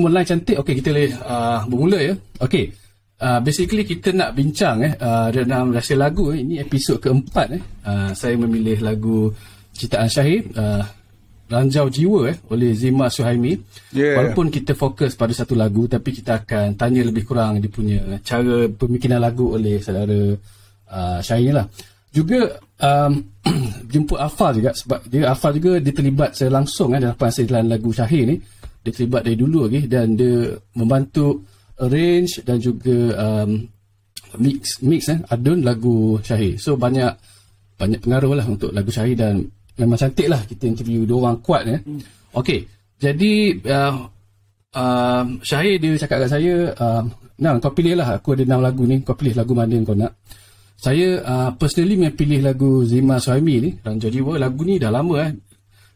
mulai cantik okey kita boleh uh, bermula ya okey uh, basically kita nak bincang eh uh, dalam rasa lagu eh. ini episod keempat eh uh, saya memilih lagu ciptaan Syahid uh, Ranjau Jiwa eh oleh Zima Suhaimi yeah. walaupun kita fokus pada satu lagu tapi kita akan tanya lebih kurang dia punya eh, cara pemikiran lagu oleh saudara uh, Syahid lah juga um, jemput Afal juga sebab dia Afal juga dia terlibat secara langsung eh, dalam penghasilan lagu Syahid ni eh dia terlibat dari dulu lagi okay? dan dia membantu arrange dan juga um, mix mix eh adun lagu Syahir. So banyak banyak pengaruh lah untuk lagu Syahir dan memang cantik lah kita interview dua orang kuat eh. Hmm. Okay, jadi uh, um, Syahir dia cakap kat saya, um, Nang kau pilih lah aku ada enam lagu ni, kau pilih lagu mana yang kau nak. Saya uh, personally memang pilih lagu Zima Suami ni, Ranjau Jiwa. Lagu ni dah lama eh.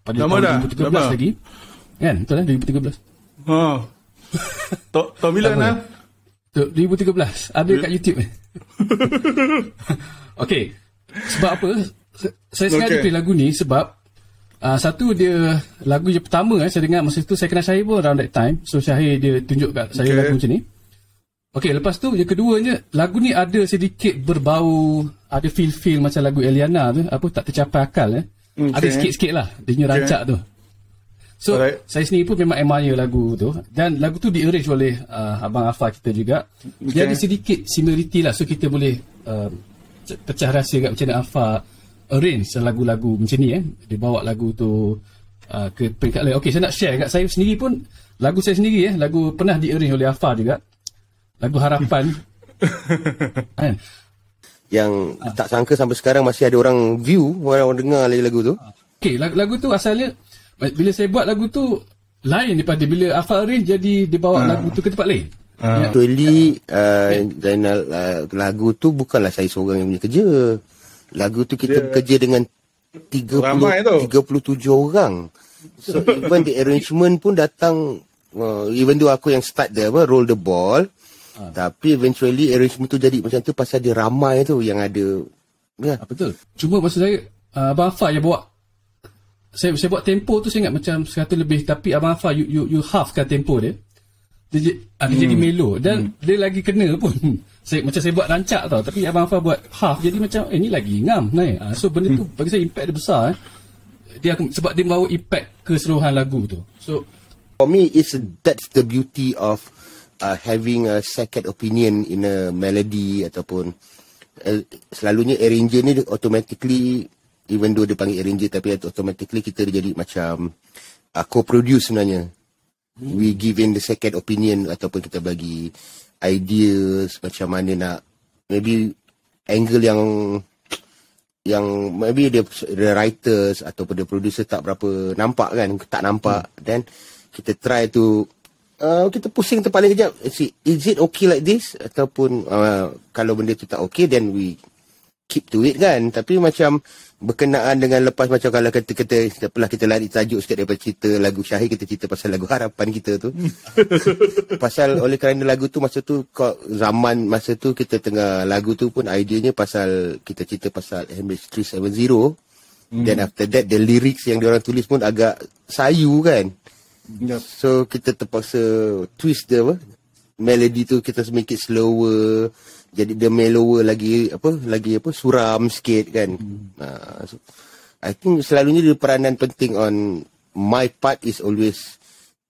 Pada lama tahun dah, 2013 lama. lagi. Kan? Betul eh? lah 2013. Ha. Tok to bila nah? 2013. Ada kat YouTube ni. Eh? Okey. Sebab apa? Saya sengaja okay. pilih lagu ni sebab uh, satu dia lagu yang pertama eh, saya dengar masa tu saya kenal Syahir pun around that time. So Syahir dia tunjuk kat saya okay. lagu macam ni. Okey, lepas tu yang keduanya lagu ni ada sedikit berbau ada feel-feel macam lagu Eliana tu, apa tak tercapai akal eh. Okay. Ada sikit-sikit lah Dia punya okay. rancak tu So Alright. saya sendiri pun memang admire lagu tu Dan lagu tu di-arrange oleh uh, Abang Afa kita juga okay. Dia ada sedikit similarity lah So kita boleh uh, pecah rahsia kat macam Afa Arrange lagu-lagu macam ni eh Dia bawa lagu tu uh, ke peringkat lain Okay saya nak share kat saya sendiri pun Lagu saya sendiri eh Lagu pernah di-arrange oleh Afa juga Lagu Harapan kan? Yang uh, tak sangka sampai sekarang masih ada orang view Orang-orang dengar lagi lagu tu Okay lagu, lagu tu asalnya bila saya buat lagu tu lain daripada bila Afal Rin jadi dia bawa uh. lagu tu ke tempat lain. Uh. Actually uh, Zainal uh, lagu tu bukanlah saya seorang yang punya kerja. Lagu tu kita bekerja dengan 30 37 orang. So even the arrangement pun datang uh, even though aku yang start dia apa roll the ball. Ha. Tapi eventually arrangement tu jadi macam tu pasal dia ramai tu yang ada. Ya. Yeah. Ha, betul. Cuma maksud saya uh, Abang Afar yang bawa saya saya buat tempo tu saya ingat macam 100 lebih tapi abang Afa you you, you half kan tempo dia. Dia, ah, dia hmm. jadi melo dan hmm. dia lagi kena pun. Saya macam saya buat rancak tau tapi abang Afa buat half jadi macam eh ni lagi ngam naik. Ah, ha, so benda tu hmm. bagi saya impact dia besar eh. Dia sebab dia bawa impact keseluruhan lagu tu. So for me is that's the beauty of uh, having a second opinion in a melody ataupun uh, selalunya arranger ni automatically even though dia panggil arranger tapi automatically kita jadi macam uh, co-produce sebenarnya hmm. we give in the second opinion ataupun kita bagi ideas macam mana nak maybe angle yang yang maybe dia the writers ataupun the producer tak berapa nampak kan tak nampak hmm. then kita try to uh, kita pusing tempat lain kejap see is it okay like this ataupun uh, kalau benda tu tak okay then we keep to it kan tapi macam berkenaan dengan lepas macam kalau kata kita setelah kita lari tajuk sikit daripada cerita lagu Syahir kita cerita pasal lagu harapan kita tu pasal oleh kerana lagu tu masa tu kok zaman masa tu kita tengah lagu tu pun idenya pasal kita cerita pasal MH370 hmm. then after that the lyrics yang diorang tulis pun agak sayu kan yep. Ya. so kita terpaksa twist dia apa melody tu kita sedikit slower jadi dia mellower lagi apa lagi apa suram sikit kan hmm. uh, so, i think selalunya dia peranan penting on my part is always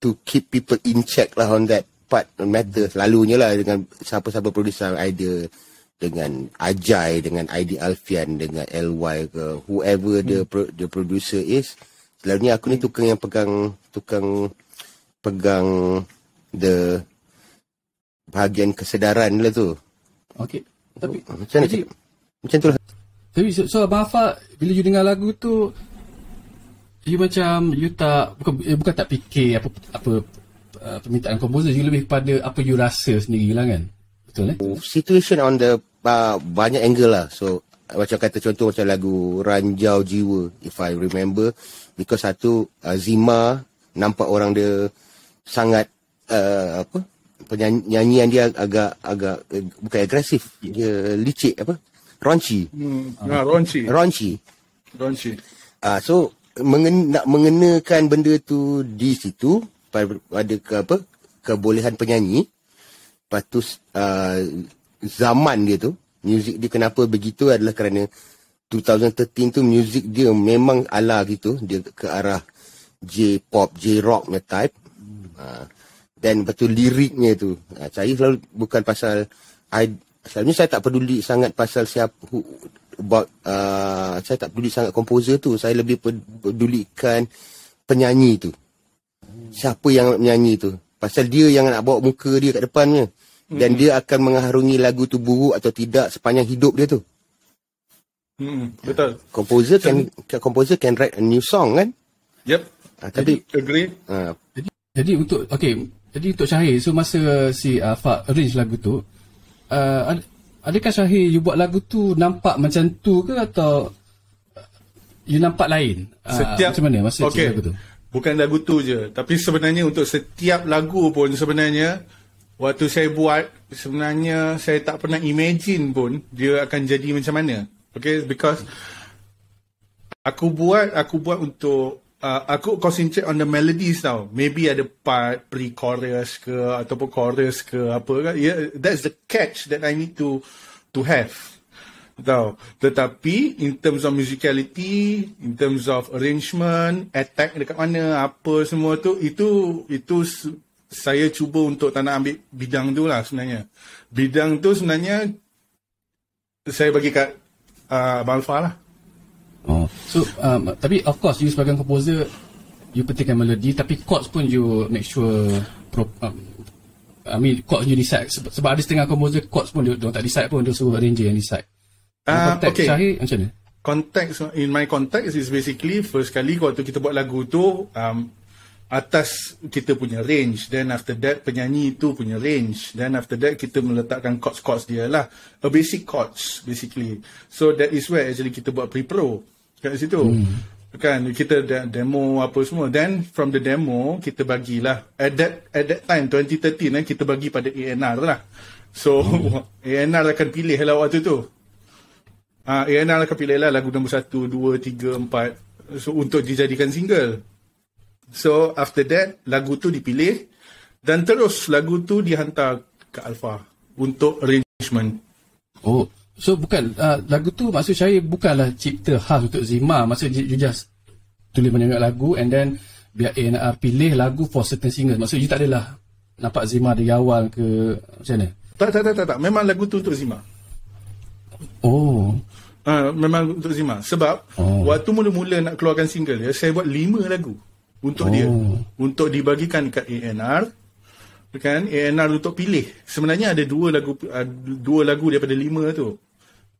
to keep people in check lah on that part on matter selalunya lah dengan siapa-siapa producer idea dengan Ajay dengan ID Alfian dengan LY ke whoever hmm. the pro, the producer is selalunya aku ni hmm. tukang yang pegang tukang pegang the bahagian kesedaran lah tu Okey. Tapi ah, macam ni. Macam tu lah. Tapi so, so Abang Afa, bila you dengar lagu tu, you macam, you tak, bukan, eh, bukan tak fikir apa, apa uh, permintaan komposer, you lebih pada apa you rasa sendiri lah kan? Betul eh? Oh, situation on the, uh, banyak angle lah. So, macam kata contoh macam lagu Ranjau Jiwa, if I remember. Because satu, uh, Zima, nampak orang dia sangat, uh, apa, penyanyian dia agak agak eh, bukan agresif dia licik apa ronchi hmm. ha, ah, ronchi ronchi ronchi ah so mengen, nak mengenakan benda tu di situ pada, ke, apa kebolehan penyanyi patus uh, ah, zaman dia tu muzik dia kenapa begitu adalah kerana 2013 tu muzik dia memang ala gitu dia ke arah J-pop J-rock type hmm. ha, dan betul liriknya tu ha, saya selalu bukan pasal I, selalunya saya tak peduli sangat pasal siapa who, about uh, saya tak peduli sangat komposer tu saya lebih pedulikan penyanyi tu siapa yang nak menyanyi tu pasal dia yang nak bawa muka dia kat depannya dan hmm. dia akan mengharungi lagu tu buruk atau tidak sepanjang hidup dia tu hmm, betul komposer can Jadi, can write a new song kan yep uh, tapi agree uh, jadi untuk okay jadi untuk Syahir So masa si Alfa uh, arrange lagu tu uh, ad- Adakah Syahir you buat lagu tu Nampak macam tu ke atau uh, You nampak lain uh, setiap, uh, Macam mana masa okay. lagu tu Bukan lagu tu je Tapi sebenarnya untuk setiap lagu pun Sebenarnya Waktu saya buat Sebenarnya saya tak pernah imagine pun Dia akan jadi macam mana Okay because Aku buat Aku buat untuk Uh, aku concentrate on the melodies now. Maybe ada part pre-chorus ke ataupun chorus ke apa kan. Yeah, that's the catch that I need to to have. Tahu. Tetapi in terms of musicality, in terms of arrangement, attack dekat mana, apa semua tu, itu itu saya cuba untuk tak nak ambil bidang tu lah sebenarnya. Bidang tu sebenarnya saya bagi kat uh, Abang Alfa lah. So, um, tapi of course you sebagai composer, you petikan melodi, tapi chords pun you make sure pro, um, I mean chords you decide sebab, sebab ada setengah composer chords pun dia, dia tak decide pun dia suruh arranger yang decide. Uh, context okay. Syahir macam mana? Context in my context is basically first kali waktu kita buat lagu tu um, atas kita punya range then after that penyanyi tu punya range then after that kita meletakkan chords-chords dia lah a basic chords basically so that is where actually kita buat pre-pro kat situ. Hmm. Kan kita de- demo apa semua. Then from the demo kita bagilah at that at that time 2013 eh kita bagi pada ANR lah. So hmm. ANR akan pilih lah waktu tu. Ah uh, ANR akan pilih lah lagu nombor 1 2 3 4 so untuk dijadikan single. So after that lagu tu dipilih dan terus lagu tu dihantar ke Alpha untuk arrangement. Oh, So bukan uh, lagu tu maksud saya bukanlah cipta khas untuk Zima. Maksud you just tulis banyak lagu and then biar A&R pilih lagu for certain singers. Maksud you tak adalah nampak Zima dari awal ke macam mana? Tak, tak, tak, tak. tak. Memang lagu tu untuk Zima. Oh. Uh, memang untuk Zima. Sebab oh. waktu mula-mula nak keluarkan single dia, ya, saya buat lima lagu untuk oh. dia. Untuk dibagikan kat A&R kan ANR untuk pilih sebenarnya ada dua lagu ah, dua lagu daripada lima tu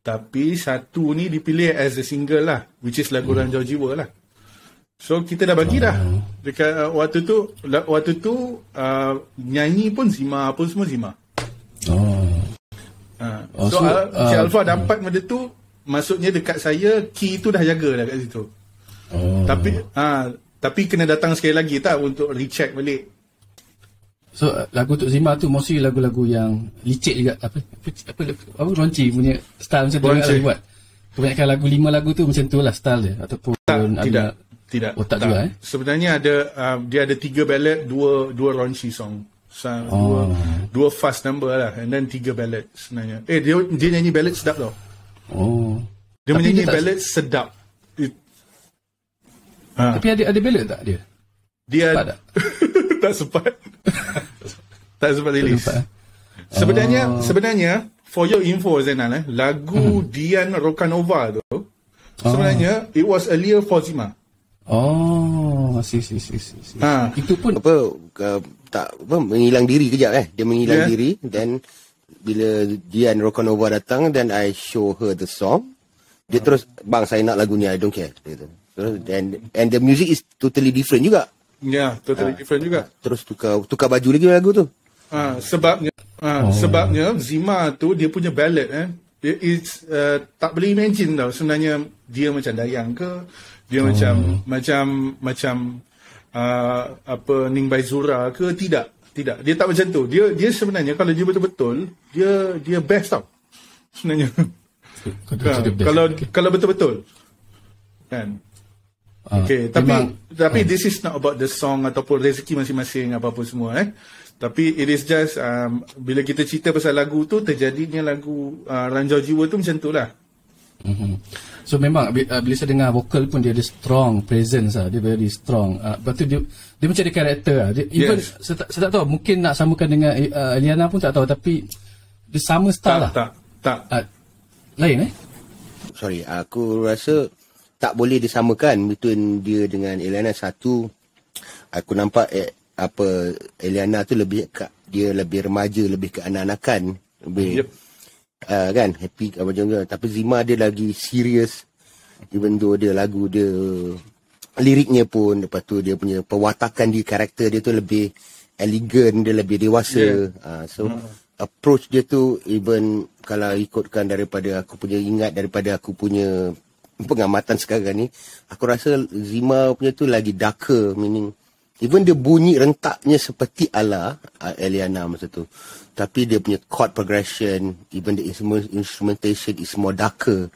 tapi satu ni dipilih as a single lah Which is lagu Ranjau hmm. jiwa lah So kita dah bagi dah hmm. Dekat uh, waktu tu Waktu tu uh, Nyanyi pun Zima pun semua Zima oh. Uh. Oh, so, uh, so uh, Alfa dapat uh. benda tu Maksudnya dekat saya Key tu dah jaga dah kat situ oh. Tapi uh, Tapi kena datang sekali lagi tak Untuk recheck balik So lagu Tok Zima tu mostly lagu-lagu yang licik juga apa apa apa, ronci punya style macam tu lah buat. Kebanyakan lagu lima lagu tu macam tu lah style dia ataupun tak, ada tidak otak tak. juga eh. Sebenarnya ada uh, dia ada tiga ballad dua dua ronci song. So, oh. dua, dua fast number lah and then tiga ballad sebenarnya. Eh dia dia nyanyi ballad sedap tau. Oh. Dia Tapi menyanyi dia ballad se- sedap. It, ha. Tapi ada ada ballad tak dia? Dia Cepat tak? tak sempat. tak sempat rilis. Eh? Oh. Sebenarnya, sebenarnya, for your info Zainal, eh, lagu hmm. Dian Rokanova tu, oh. sebenarnya, it was a Leo Fozima. Oh, si, si, si, si. si. Ha. Itu pun, apa, ke, tak, apa, menghilang diri kejap eh. Dia menghilang yeah. diri, then, bila Dian Rokanova datang, then I show her the song, dia terus, bang, saya nak lagu ni, I don't care. Terus kata. and, and the music is totally different juga. Ya, totally uh, different juga. Terus tukar tukar baju lagi lagu tu. Ha, sebabnya ha, oh. sebabnya Zima tu dia punya ballad eh. It, it's uh, tak boleh imagine tau sebenarnya dia macam dayang ke dia oh. macam macam macam uh, apa Ning Bai Zura ke tidak. Tidak. Dia tak macam tu. Dia dia sebenarnya kalau dia betul-betul dia dia best tau. Sebenarnya. kalau kalau betul-betul kan Ah, okay, uh, tapi memang, tapi uh, this is not about the song ataupun rezeki masing-masing apa pun semua eh. Tapi it is just um, bila kita cerita pasal lagu tu terjadinya lagu uh, Ranjau Jiwa tu macam itulah. Mm-hmm. So memang bila, uh, bila saya dengar vokal pun dia ada strong presence lah. Dia very strong. Uh, tu dia, dia macam ada karakter lah. Dia, even yes. saya, saya tak tahu mungkin nak samakan dengan eh, uh, Liana pun tak tahu tapi dia sama style tak, lah. Tak, tak. Uh, lain eh? Sorry, aku rasa tak boleh disamakan between dia dengan Eliana satu aku nampak eh, apa Eliana tu lebih dia lebih remaja lebih keanak-anakan lebih yep. uh, kan happy apa macam tapi Zima dia lagi serious even though dia lagu dia liriknya pun lepas tu dia punya perwatakan di karakter dia tu lebih elegant dia lebih dewasa yeah. uh, so uh approach dia tu even kalau ikutkan daripada aku punya ingat daripada aku punya pengamatan sekarang ni aku rasa Zima punya tu lagi darker meaning even dia bunyi rentaknya seperti ala uh, Eliana masa tu tapi dia punya chord progression even the instrument, instrumentation is more darker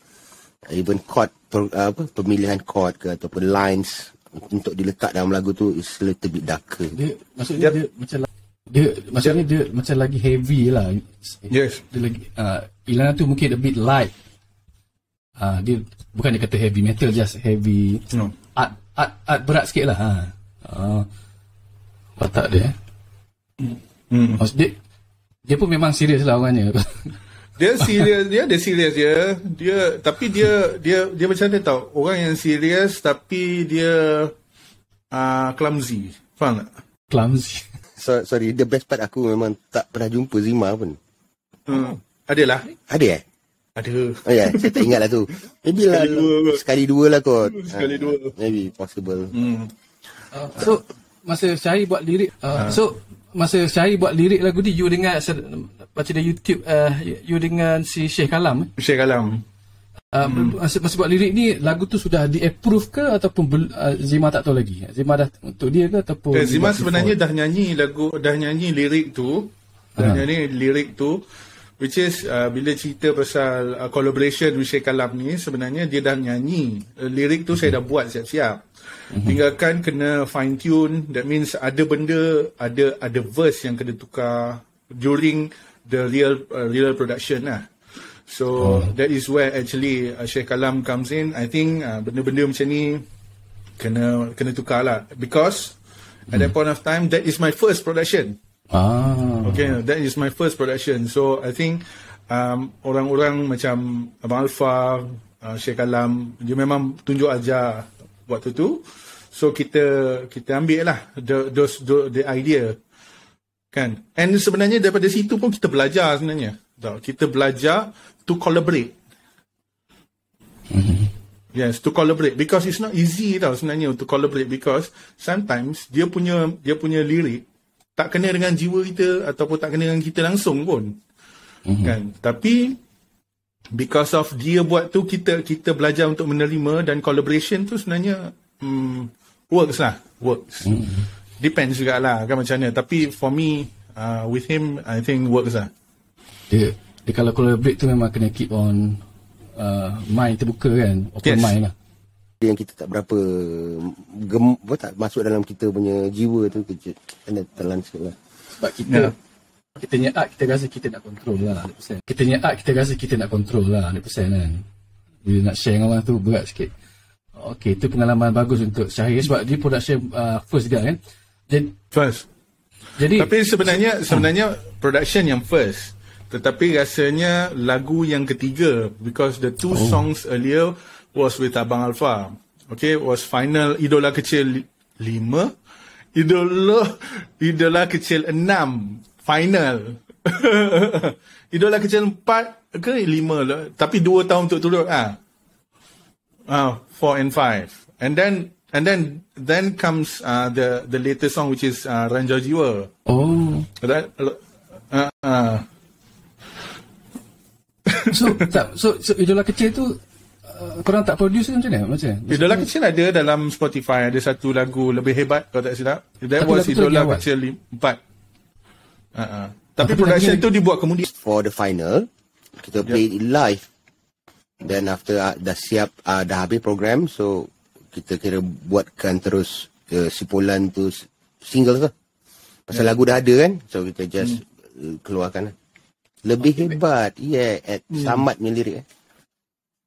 uh, even chord per, uh, apa pemilihan chord ke ataupun lines untuk diletak dalam lagu tu is a little bit darker dia maksudnya yep. dia macam dia maksudnya yep. dia macam lagi heavy lah yes dia lagi uh, Eliana tu mungkin a bit light uh, dia bukan dia kata heavy metal just heavy no. art art art berat sikit lah ha. Uh, ah. watak dia eh. hmm. Oh, dia, dia pun memang serius lah orangnya dia serius dia dia serius dia dia tapi dia dia dia macam ni tau orang yang serius tapi dia uh, clumsy faham tak clumsy so, sorry the best part aku memang tak pernah jumpa Zima pun hmm. Adalah. Ada eh? Ada. Oh, ya, yeah. saya tak ingat lah tu. Maybe lah. Sekali dua Sekali dua lah kot. Sekali uh, dua. Maybe possible. Hmm. Uh, so, masa Syahir buat lirik. Uh, uh. So, masa Syahir buat lirik lagu ni, you dengar se- baca di YouTube, uh, you dengan si Syekh Kalam. Eh? Syekh Kalam. Uh, hmm. masa, masa buat lirik ni, lagu tu sudah di-approve ke ataupun bel- uh, Zima tak tahu lagi? Zima dah untuk dia ke ataupun... Eh, Zima sebenarnya dah nyanyi lagu, dah nyanyi lirik tu. Dah uh. nyanyi lirik tu which is uh, bila cerita pasal uh, collaboration with Sheikh Kalam ni sebenarnya dia dah nyanyi uh, lirik tu saya dah buat siap-siap mm-hmm. tinggalkan kena fine tune that means ada benda ada ada verse yang kena tukar during the real uh, real production lah so oh. that is where actually uh, Sheikh Kalam comes in i think uh, benda-benda macam ni kena kena tukar lah because mm-hmm. at that hmm. point of time that is my first production Ah. Okay, that is my first production. So I think um, orang-orang macam Abang Alfa, uh, Syekh Alam, dia memang tunjuk aja waktu tu. So kita kita ambil lah the, those, the, the idea. Kan? And sebenarnya daripada situ pun kita belajar sebenarnya. Kita belajar to collaborate. Mm-hmm. Yes, to collaborate because it's not easy tau sebenarnya untuk collaborate because sometimes dia punya dia punya lirik tak kena dengan jiwa kita ataupun tak kena dengan kita langsung pun. Mm-hmm. Kan? Tapi because of dia buat tu kita kita belajar untuk menerima dan collaboration tu sebenarnya mm, works lah, works. Mm-hmm. Depends juga lah kan macam mana. Tapi for me uh, with him I think works lah. Dia, dia kalau collaborate tu memang kena keep on uh, mind terbuka kan, open yes. mind lah yang kita tak berapa gem apa tak masuk dalam kita punya jiwa tu kita kena telan sikitlah sebab kita yeah. kita punya art kita rasa kita nak kontrol lah 100%. kita punya art kita rasa kita nak kontrol lah 100% kan bila nak share dengan orang tu berat sikit Okay, itu pengalaman bagus untuk Syahir sebab dia production uh, first juga kan jadi, first jadi tapi sebenarnya sebenarnya uh. production yang first tetapi rasanya lagu yang ketiga because the two oh. songs earlier was with Abang Alfa. Okay, was final idola kecil lima. Idola, idola kecil enam. Final. idola kecil empat ke lima lah. Tapi dua tahun untuk turut ah. Ha? Ah, four and five. And then And then then comes uh, the the latest song which is uh, Ranjau Jiwa. Oh. That, uh, uh. so tak, so so idola kecil tu korang tak produce kan macam mana? Macam mana? Macam eh, Idola Kecil ada dalam Spotify. Ada satu lagu lebih hebat kalau tak silap. That satu was Idola Kecil 4. Uh-huh. Tapi, Tapi production lagi... tu dibuat kemudian. For the final, kita yep. Ya. play it live. Then after uh, dah siap, uh, dah habis program. So, kita kira buatkan terus ke eh, sipulan tu single tu. Pasal yep. Ya. lagu dah ada kan. So, kita just hmm. Eh, keluarkan lah. Lebih okay, hebat. Yeah, at hmm. samat punya eh.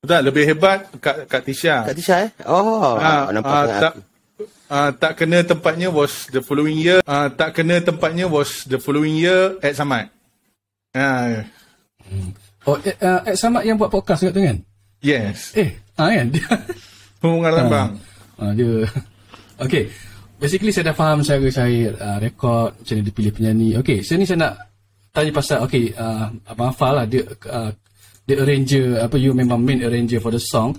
Tak, lebih hebat Kak, Kak Tisha. Kak Tisha eh? Oh, ha, nampak ha, tak, ha, tak kena tempatnya was the following year. Ha, tak kena tempatnya was the following year at Samad. Ha. Oh, eh, uh, at Samad yang buat podcast dekat tu kan? Yes. Eh, ha, kan? Pemungar lambang. Ha, ha, dia. Okay. Basically, saya dah faham cara saya uh, rekod, macam mana dia pilih penyanyi. Okay, saya ni saya nak tanya pasal, okay, uh, Abang Afal lah, dia, uh, the arranger apa you memang main arranger for the song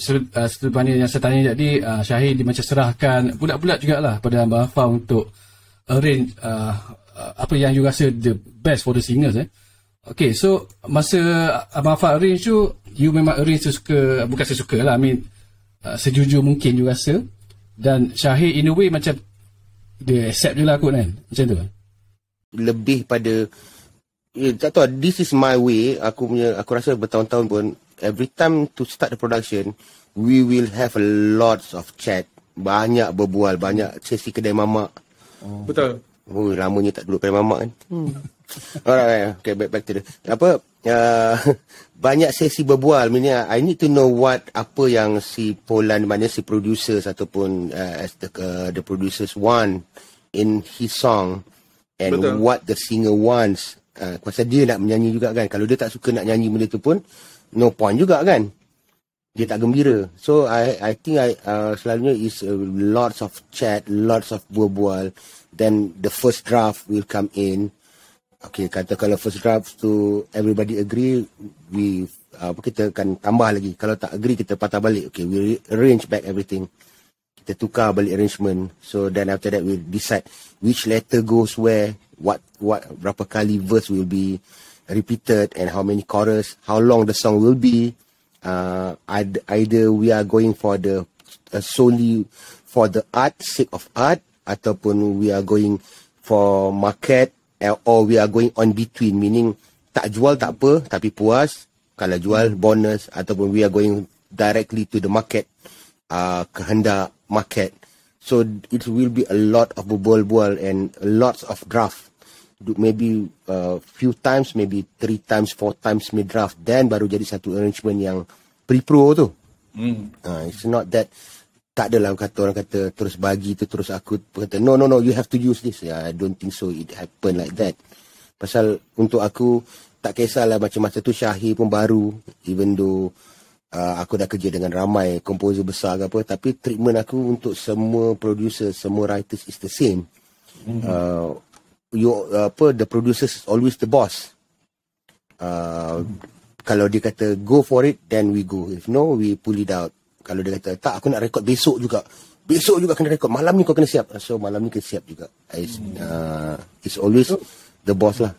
sebenarnya uh, yang saya tanya tadi uh, Syahir dia macam serahkan bulat-bulat jugalah pada Abang Afa untuk arrange uh, uh, apa yang you rasa the best for the singers eh Okay, so masa Abang Afa arrange tu you memang arrange sesuka bukan sesuka lah I mean uh, sejujur mungkin you rasa dan Syahir in a way macam dia accept je lah kot kan macam tu kan? lebih pada Yeah, tak tahu this is my way aku punya aku rasa bertahun-tahun pun every time to start the production we will have a lots of chat banyak berbual banyak sesi kedai mamak oh. betul oh lamanya tak duduk kedai mamak kan hmm. alright okay back, back to the apa uh, banyak sesi berbual meaning i need to know what apa yang si Poland mana si producers ataupun uh, as the, uh, the producers want in his song and betul. what the singer wants Uh, pasal dia nak menyanyi juga kan. Kalau dia tak suka nak nyanyi benda tu pun, no point juga kan. Dia tak gembira. So, I I think I uh, selalunya is uh, lots of chat, lots of berbual. Then, the first draft will come in. Okay, kata kalau first draft tu, everybody agree, we uh, apa kita akan tambah lagi kalau tak agree kita patah balik okay we arrange back everything kita tukar balik arrangement so then after that we decide which letter goes where, what what berapa kali verse will be repeated and how many chorus, how long the song will be. Uh, either we are going for the uh, solely for the art sake of art, ataupun we are going for market eh, or we are going on between meaning tak jual tak apa tapi puas kalau jual bonus ataupun we are going directly to the market uh, kehendak market So it will be a lot of bubble and lots of draft. Maybe a uh, few times, maybe three times, four times mid draft. Then baru jadi satu arrangement yang pre-pro tu. Mm. Uh, it's not that tak adalah kata orang kata terus bagi tu terus aku kata no no no you have to use this. Yeah, I don't think so it happen like that. Pasal untuk aku tak kisahlah macam masa tu Syahir pun baru even though Ah, aku dah kerja dengan ramai komposer besar ke apa tapi treatment aku untuk semua producer semua writers is the same hmm uh, ah, you uh, apa the producers always the boss uh, kalau dia kata go for it then we go if no we pull it out kalau dia kata tak aku nak record besok juga besok juga kena record malam ni kau kena siap so malam ni kena siap juga it's, uh, it's always so, the boss lah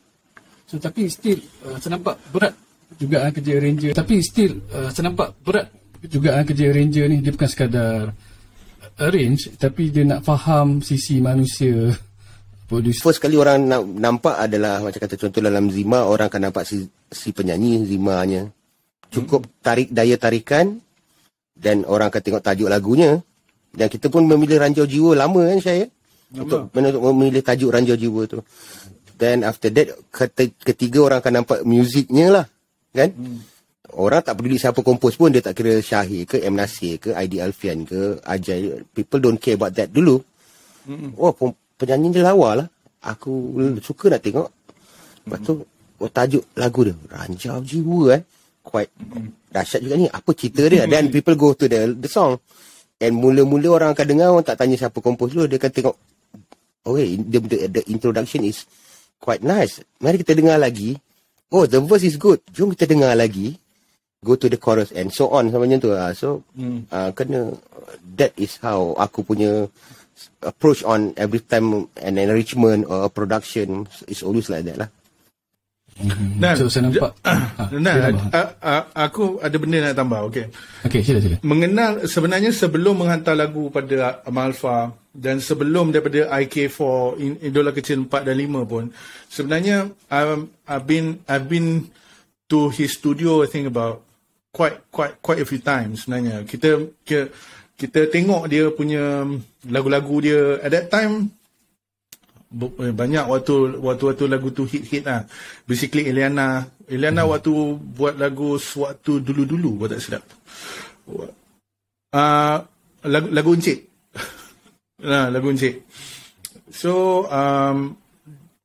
so tapi still uh, saya nampak berat juga ha, kerja ranger tapi still uh, saya nampak berat juga ha, kerja ranger ni dia bukan sekadar arrange tapi dia nak faham sisi manusia Produce. First kali orang nak nampak adalah macam kata contoh dalam Zima orang akan nampak si, si penyanyi Zimanya cukup hmm. tarik daya tarikan dan orang akan tengok tajuk lagunya dan kita pun memilih Ranjau Jiwa lama kan saya untuk, untuk memilih tajuk Ranjau Jiwa tu then after that ketiga orang akan nampak musiknya lah kan hmm. orang tak peduli siapa kompos pun dia tak kira Syahir ke M Nasir ke ID Alfian ke Ajay people don't care about that dulu hmm. oh penyanyi dia lawa lah aku hmm. suka nak tengok lepas tu oh, tajuk lagu dia ranjau jiwa eh quite hmm. dahsyat juga ni apa cerita dia hmm. then people go to the the song and mula-mula orang akan dengar orang tak tanya siapa kompos dulu dia akan tengok Okay, the, the introduction is quite nice. Mari kita dengar lagi. Oh, the verse is good. Jom kita dengar lagi. Go to the chorus and so on sama macam tu. Uh, so, hmm. uh, kena that is how aku punya approach on every time an enrichment or a production is always like that lah. Mhm. Dan so, saya nampak. Ha, nah, saya aku ada benda nak tambah. Okey. Okey, sila sila. Mengenal sebenarnya sebelum menghantar lagu pada Amal dan sebelum daripada IK4 Idola Kecil 4 dan 5 pun sebenarnya um, I've been I've been to his studio I think about quite quite quite a few times sebenarnya. Kita kita, kita tengok dia punya lagu-lagu dia at that time Eh, banyak waktu waktu waktu lagu tu hit hit lah. Basically Eliana, Eliana hmm. waktu buat lagu suatu dulu dulu, buat tak silap. Uh, lagu lagu Encik. nah, lagu unci So, um,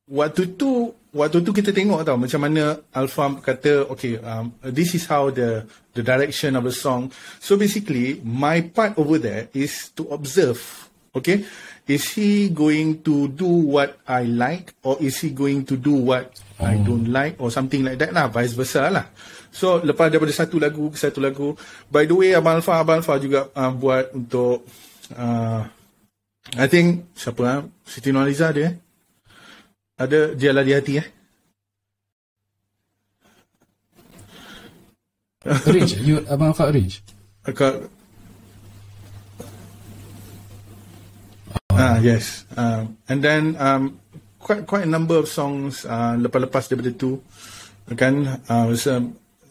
waktu tu waktu tu kita tengok tau macam mana Alfa kata okay um, this is how the the direction of the song so basically my part over there is to observe okay is he going to do what I like or is he going to do what oh. I hmm. don't like or something like that lah vice versa lah so lepas daripada satu lagu ke satu lagu by the way Abang Alfa Abang Alfa juga uh, buat untuk uh, I think siapa lah Siti Nualiza dia eh? ada dia lah di hati eh Rich, you Abang Alfa Rich? Aku, Ah, ah yes. Um, and then um, quite quite a number of songs uh, lepas-lepas daripada tu kan uh, so,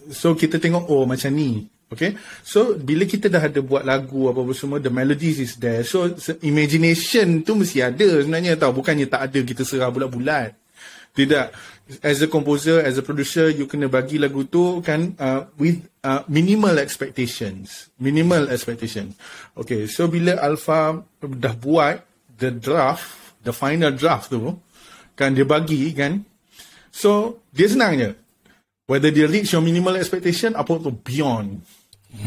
so kita tengok oh macam ni okay so bila kita dah ada buat lagu apa-apa semua the melodies is there so, imagination tu mesti ada sebenarnya tau bukannya tak ada kita serah bulat-bulat tidak as a composer as a producer you kena bagi lagu tu kan uh, with uh, minimal expectations minimal expectation okay so bila alpha dah buat the draft, the final draft tu kan dia bagi kan. So, dia senangnya. Whether dia reach your minimal expectation apa tu beyond.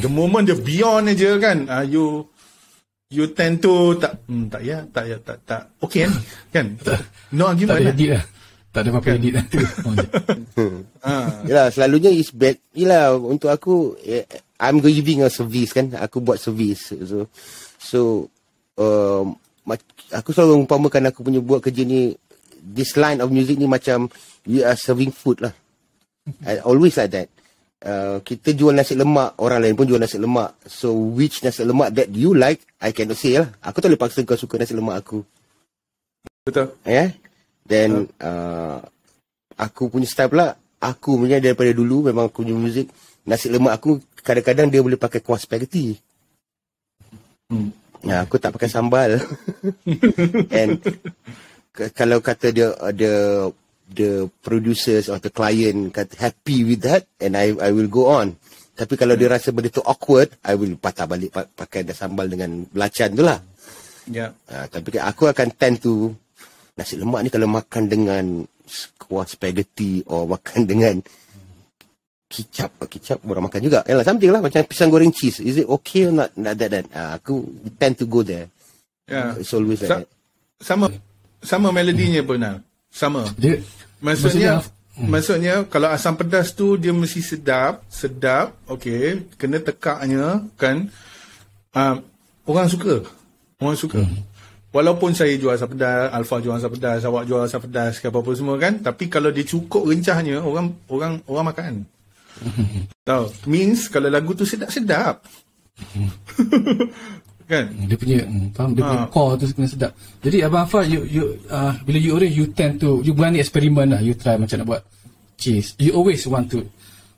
The moment dia beyond aja kan, uh, you you tend to tak hmm, tak ya, tak ya, tak tak. Okay kan? kan? no argument. Tak ada lah. Tak ada apa-apa kan. edit nanti. ha. Yalah, selalunya is bad. Yalah, untuk aku, eh, I'm giving a service kan. Aku buat service. So, so um, aku selalu umpamakan aku punya buat kerja ni this line of music ni macam we are serving food lah I always like that uh, kita jual nasi lemak orang lain pun jual nasi lemak so which nasi lemak that you like I cannot say lah aku tak boleh paksa kau suka nasi lemak aku betul yeah then Uh, aku punya style pula aku punya daripada dulu memang aku punya music nasi lemak aku kadang-kadang dia boleh pakai kuah spaghetti hmm. Ya, aku tak pakai sambal. And k- kalau kata dia ada the producers or the client kata happy with that and I I will go on. Tapi kalau hmm. dia rasa benda tu awkward, I will patah balik pa- pakai dah sambal dengan belacan tu lah. Yeah. Ya. Uh, tapi aku akan tend to nasi lemak ni kalau makan dengan kuah spaghetti or makan dengan kicap eh, kicap orang makan juga yalah something lah macam pisang goreng cheese is it okay or not not that that uh, aku tend to go there yeah it's always like Sa- sama sama melodinya pun lah sama dia, maksudnya maksudnya, hmm. maksudnya kalau asam pedas tu dia mesti sedap sedap okay kena tekaknya kan um, orang suka orang suka hmm. Walaupun saya jual asam pedas, Alfa jual asam pedas, awak jual asam pedas ke apa-apa semua kan. Tapi kalau dia cukup rencahnya, orang orang orang makan. Tahu, means kalau lagu tu sedap-sedap. kan? Dia punya hmm, faham dia punya ha. core tu kena sedap. Jadi Abang Afa you you uh, bila you orang you tend to you berani eksperimen lah, you try macam nak buat cheese. You always want to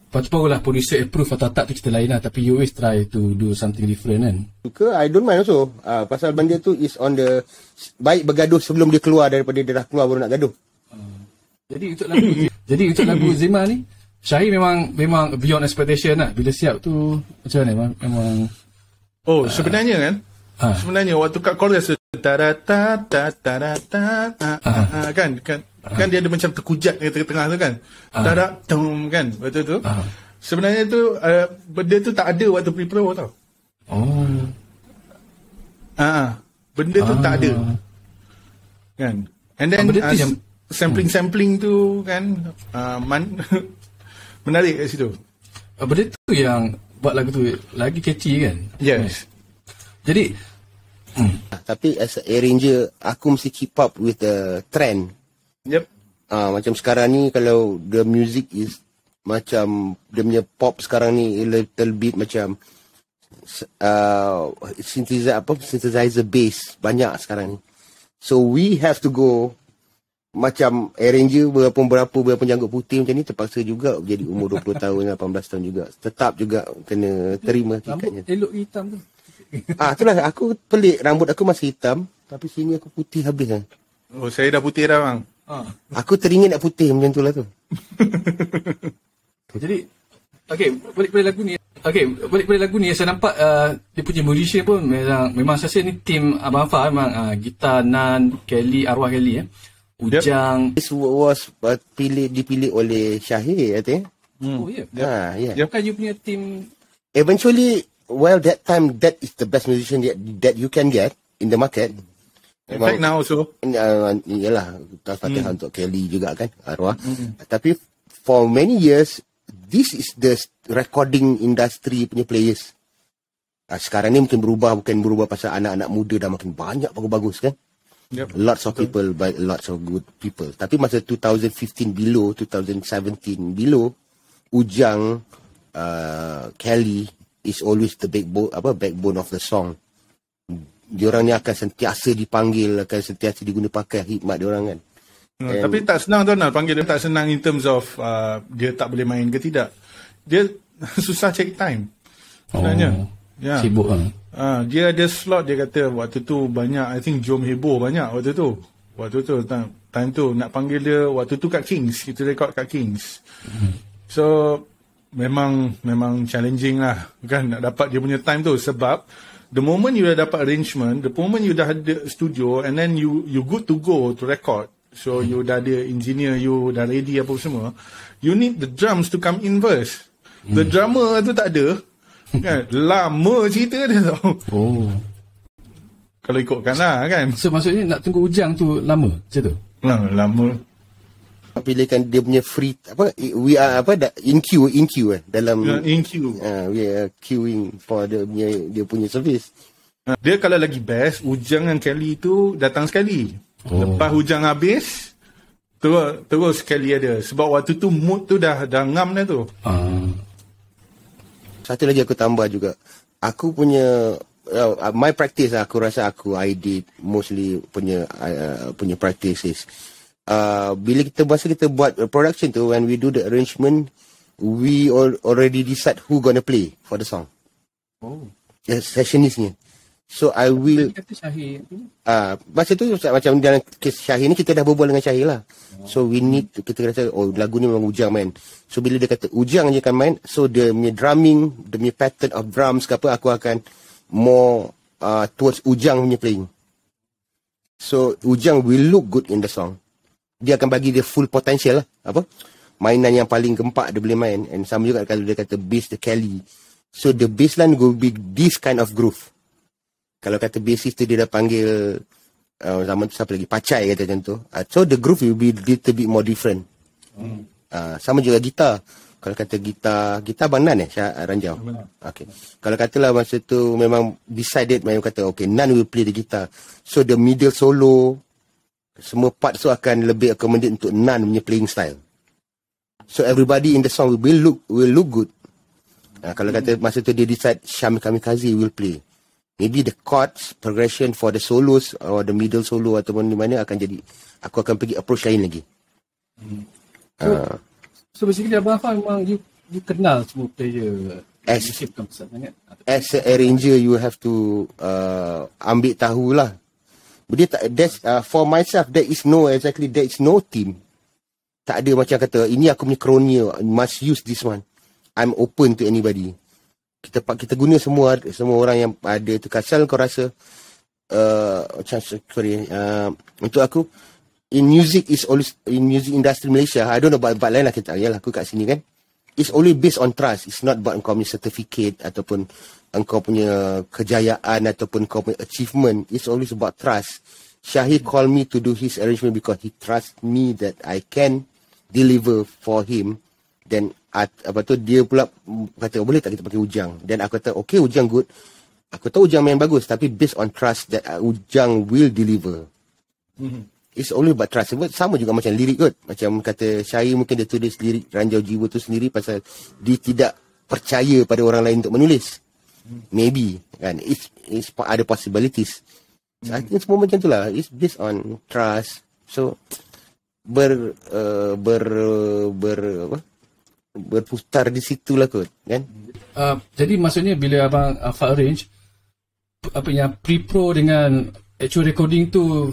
Lepas tu barulah producer approve atau tak tu cerita lain lah. Tapi you always try to do something different kan? Suka, I don't mind also. Uh, pasal benda tu is on the... Baik bergaduh sebelum dia keluar daripada dia dah keluar baru nak gaduh. Uh, jadi untuk lagu... jadi untuk lagu Zima ni... Syahir memang memang beyond expectation lah. Bila siap tu macam mana memang, memang Oh, ah. sebenarnya uh, kan? Uh, sebenarnya waktu kat chorus tu ta ta ah. ta ta ha, kan kan uh, kan dia ada macam terkujat dekat tengah-tengah tu kan. Ta da tum kan waktu tu. Uh, sebenarnya tu uh, benda tu tak ada waktu pre-pro tau. Oh. Ah. Uh, benda tu uh, tak ada. Kan. And then uh, sampling-sampling tu kan uh, man menarik kat situ. Ah, benda tu yang buat lagu tu lagi catchy kan? Yes. Jadi hmm. tapi as a arranger aku mesti keep up with the trend. Yep. Ah uh, macam sekarang ni kalau the music is macam dia punya pop sekarang ni a little bit macam uh, ah, synthesizer apa synthesizer bass banyak sekarang ni. So we have to go macam arranger berapa berapa berapa janggut putih macam ni terpaksa juga jadi umur 20 tahun 18 tahun juga tetap juga kena terima hakikatnya rambut elok hitam tu ah itulah aku pelik rambut aku masih hitam tapi sini aku putih habis kan oh saya dah putih dah bang ah. aku teringin nak putih macam tu lah tu jadi Okay, balik pada lagu ni. Okay, balik pada lagu ni. Saya nampak uh, dia punya musician pun memang, memang saya ni tim Abang Afar memang uh, ah, gitar, Nan, Kelly, Arwah Kelly. Eh. Ujang. Yep. This was uh, pilih dipilih oleh Syahir, I think. Hmm. Oh, yeah. Ha, yeah. Yep. kan you punya team. Eventually, well, that time, that is the best musician that, that you can get in the market. In fact, now also. Uh, yelah, Tuan Fatihah hmm. untuk Kelly juga kan, arwah. Hmm. Tapi, for many years, this is the recording industry punya players. Uh, sekarang ni mungkin berubah, bukan berubah pasal anak-anak muda dah makin banyak bagus-bagus kan. Yep. Lots of Betul. people but lots of good people. Tapi masa 2015 below, 2017 below, Ujang uh, Kelly is always the backbone apa backbone of the song. Diorang ni akan sentiasa dipanggil, akan sentiasa diguna pakai khidmat diorang kan. Hmm, And, tapi tak senang tu nak panggil dia tak senang in terms of uh, dia tak boleh main ke tidak. Dia susah check time. Sebenarnya. Oh, ya. Yeah. Sibuk ah. Kan? Ha, dia ada slot dia kata waktu tu banyak I think jom heboh banyak waktu tu. Waktu tu time, time tu nak panggil dia waktu tu kat Kings kita record kat Kings. Hmm. So memang memang challenging lah kan nak dapat dia punya time tu sebab the moment you dah dapat arrangement, the moment you dah ada studio and then you you good to go to record. So hmm. you dah ada engineer, you dah ready apa semua. You need the drums to come in first. The hmm. drummer tu tak ada, Kan? lama cerita dia tau oh kalau ikutkan lah kan so maksudnya nak tunggu ujang tu lama macam tu nah, lama pilihkan dia punya free apa we are apa in queue in queue eh, dalam yeah, in queue uh, we are queuing for dia dia punya service ha, dia kalau lagi best ujang dan kelly tu datang sekali oh. lepas ujang habis terus terus sekali ada sebab waktu tu mood tu dah dah ngam dah tu uh satu lagi aku tambah juga. Aku punya uh, uh my practice lah, aku rasa aku I did mostly punya uh, uh punya practices. Uh, bila kita masa kita buat production tu when we do the arrangement we already decide who gonna play for the song. Oh. Yes, sessionist So I will Ah, uh, Masa tu macam dalam kes Syahir ni Kita dah berbual dengan Syahir lah oh. So we need to, Kita kata Oh lagu ni memang Ujang main So bila dia kata Ujang je akan main So dia punya drumming Dia punya pattern of drums ke apa Aku akan More uh, Towards Ujang punya playing So Ujang will look good in the song Dia akan bagi dia full potential lah Apa Mainan yang paling gempak dia boleh main And sama juga kalau dia kata Bass the Kelly So the bass line will be This kind of groove kalau kata basis tu dia dah panggil uh, zaman tu siapa lagi pacai kata macam tu uh, so the groove will be little bit more different hmm. uh, sama juga gitar kalau kata gitar gitar banan eh Syah Ranjau okay. kalau katalah masa tu memang decided memang kata okay Nan will play the gitar so the middle solo semua part tu akan lebih accommodate untuk Nan punya playing style so everybody in the song will look will look good uh, kalau kata masa tu dia decide Syam Kamikaze will play maybe the chords progression for the solos or the middle solo ataupun di mana akan jadi aku akan pergi approach lain lagi. Hmm. So, uh, so basically Abang Afan memang you, you kenal semua player as, sangat. As an arranger you have to uh, ambil lah. Dia tak, uh, for myself there is no exactly there is no team. Tak ada macam kata ini aku punya kronia must use this one. I'm open to anybody kita pak kita guna semua semua orang yang ada tu kasal kau rasa uh, sorry uh, untuk aku in music is always in music industry Malaysia I don't know about, about lain lah kita ya aku kat sini kan it's only based on trust it's not about kau punya certificate ataupun engkau punya kejayaan ataupun kau punya achievement it's always about trust Syahid call me to do his arrangement because he trust me that I can deliver for him then at, apa tu dia pula kata oh, boleh tak kita pakai ujang dan aku kata okay ujang good aku tahu ujang main bagus tapi based on trust that uh, ujang will deliver mm-hmm. it's only about trust But sama juga macam lirik kot macam kata Syahir mungkin dia tulis lirik ranjau jiwa tu sendiri pasal dia tidak percaya pada orang lain untuk menulis mm-hmm. maybe kan it's, it's ada possibilities so, mm-hmm. I think semua macam tu lah it's based on trust so ber uh, ber ber apa berputar di situ lah kot kan? Uh, jadi maksudnya bila abang uh, arrange apa yang pre-pro dengan actual recording tu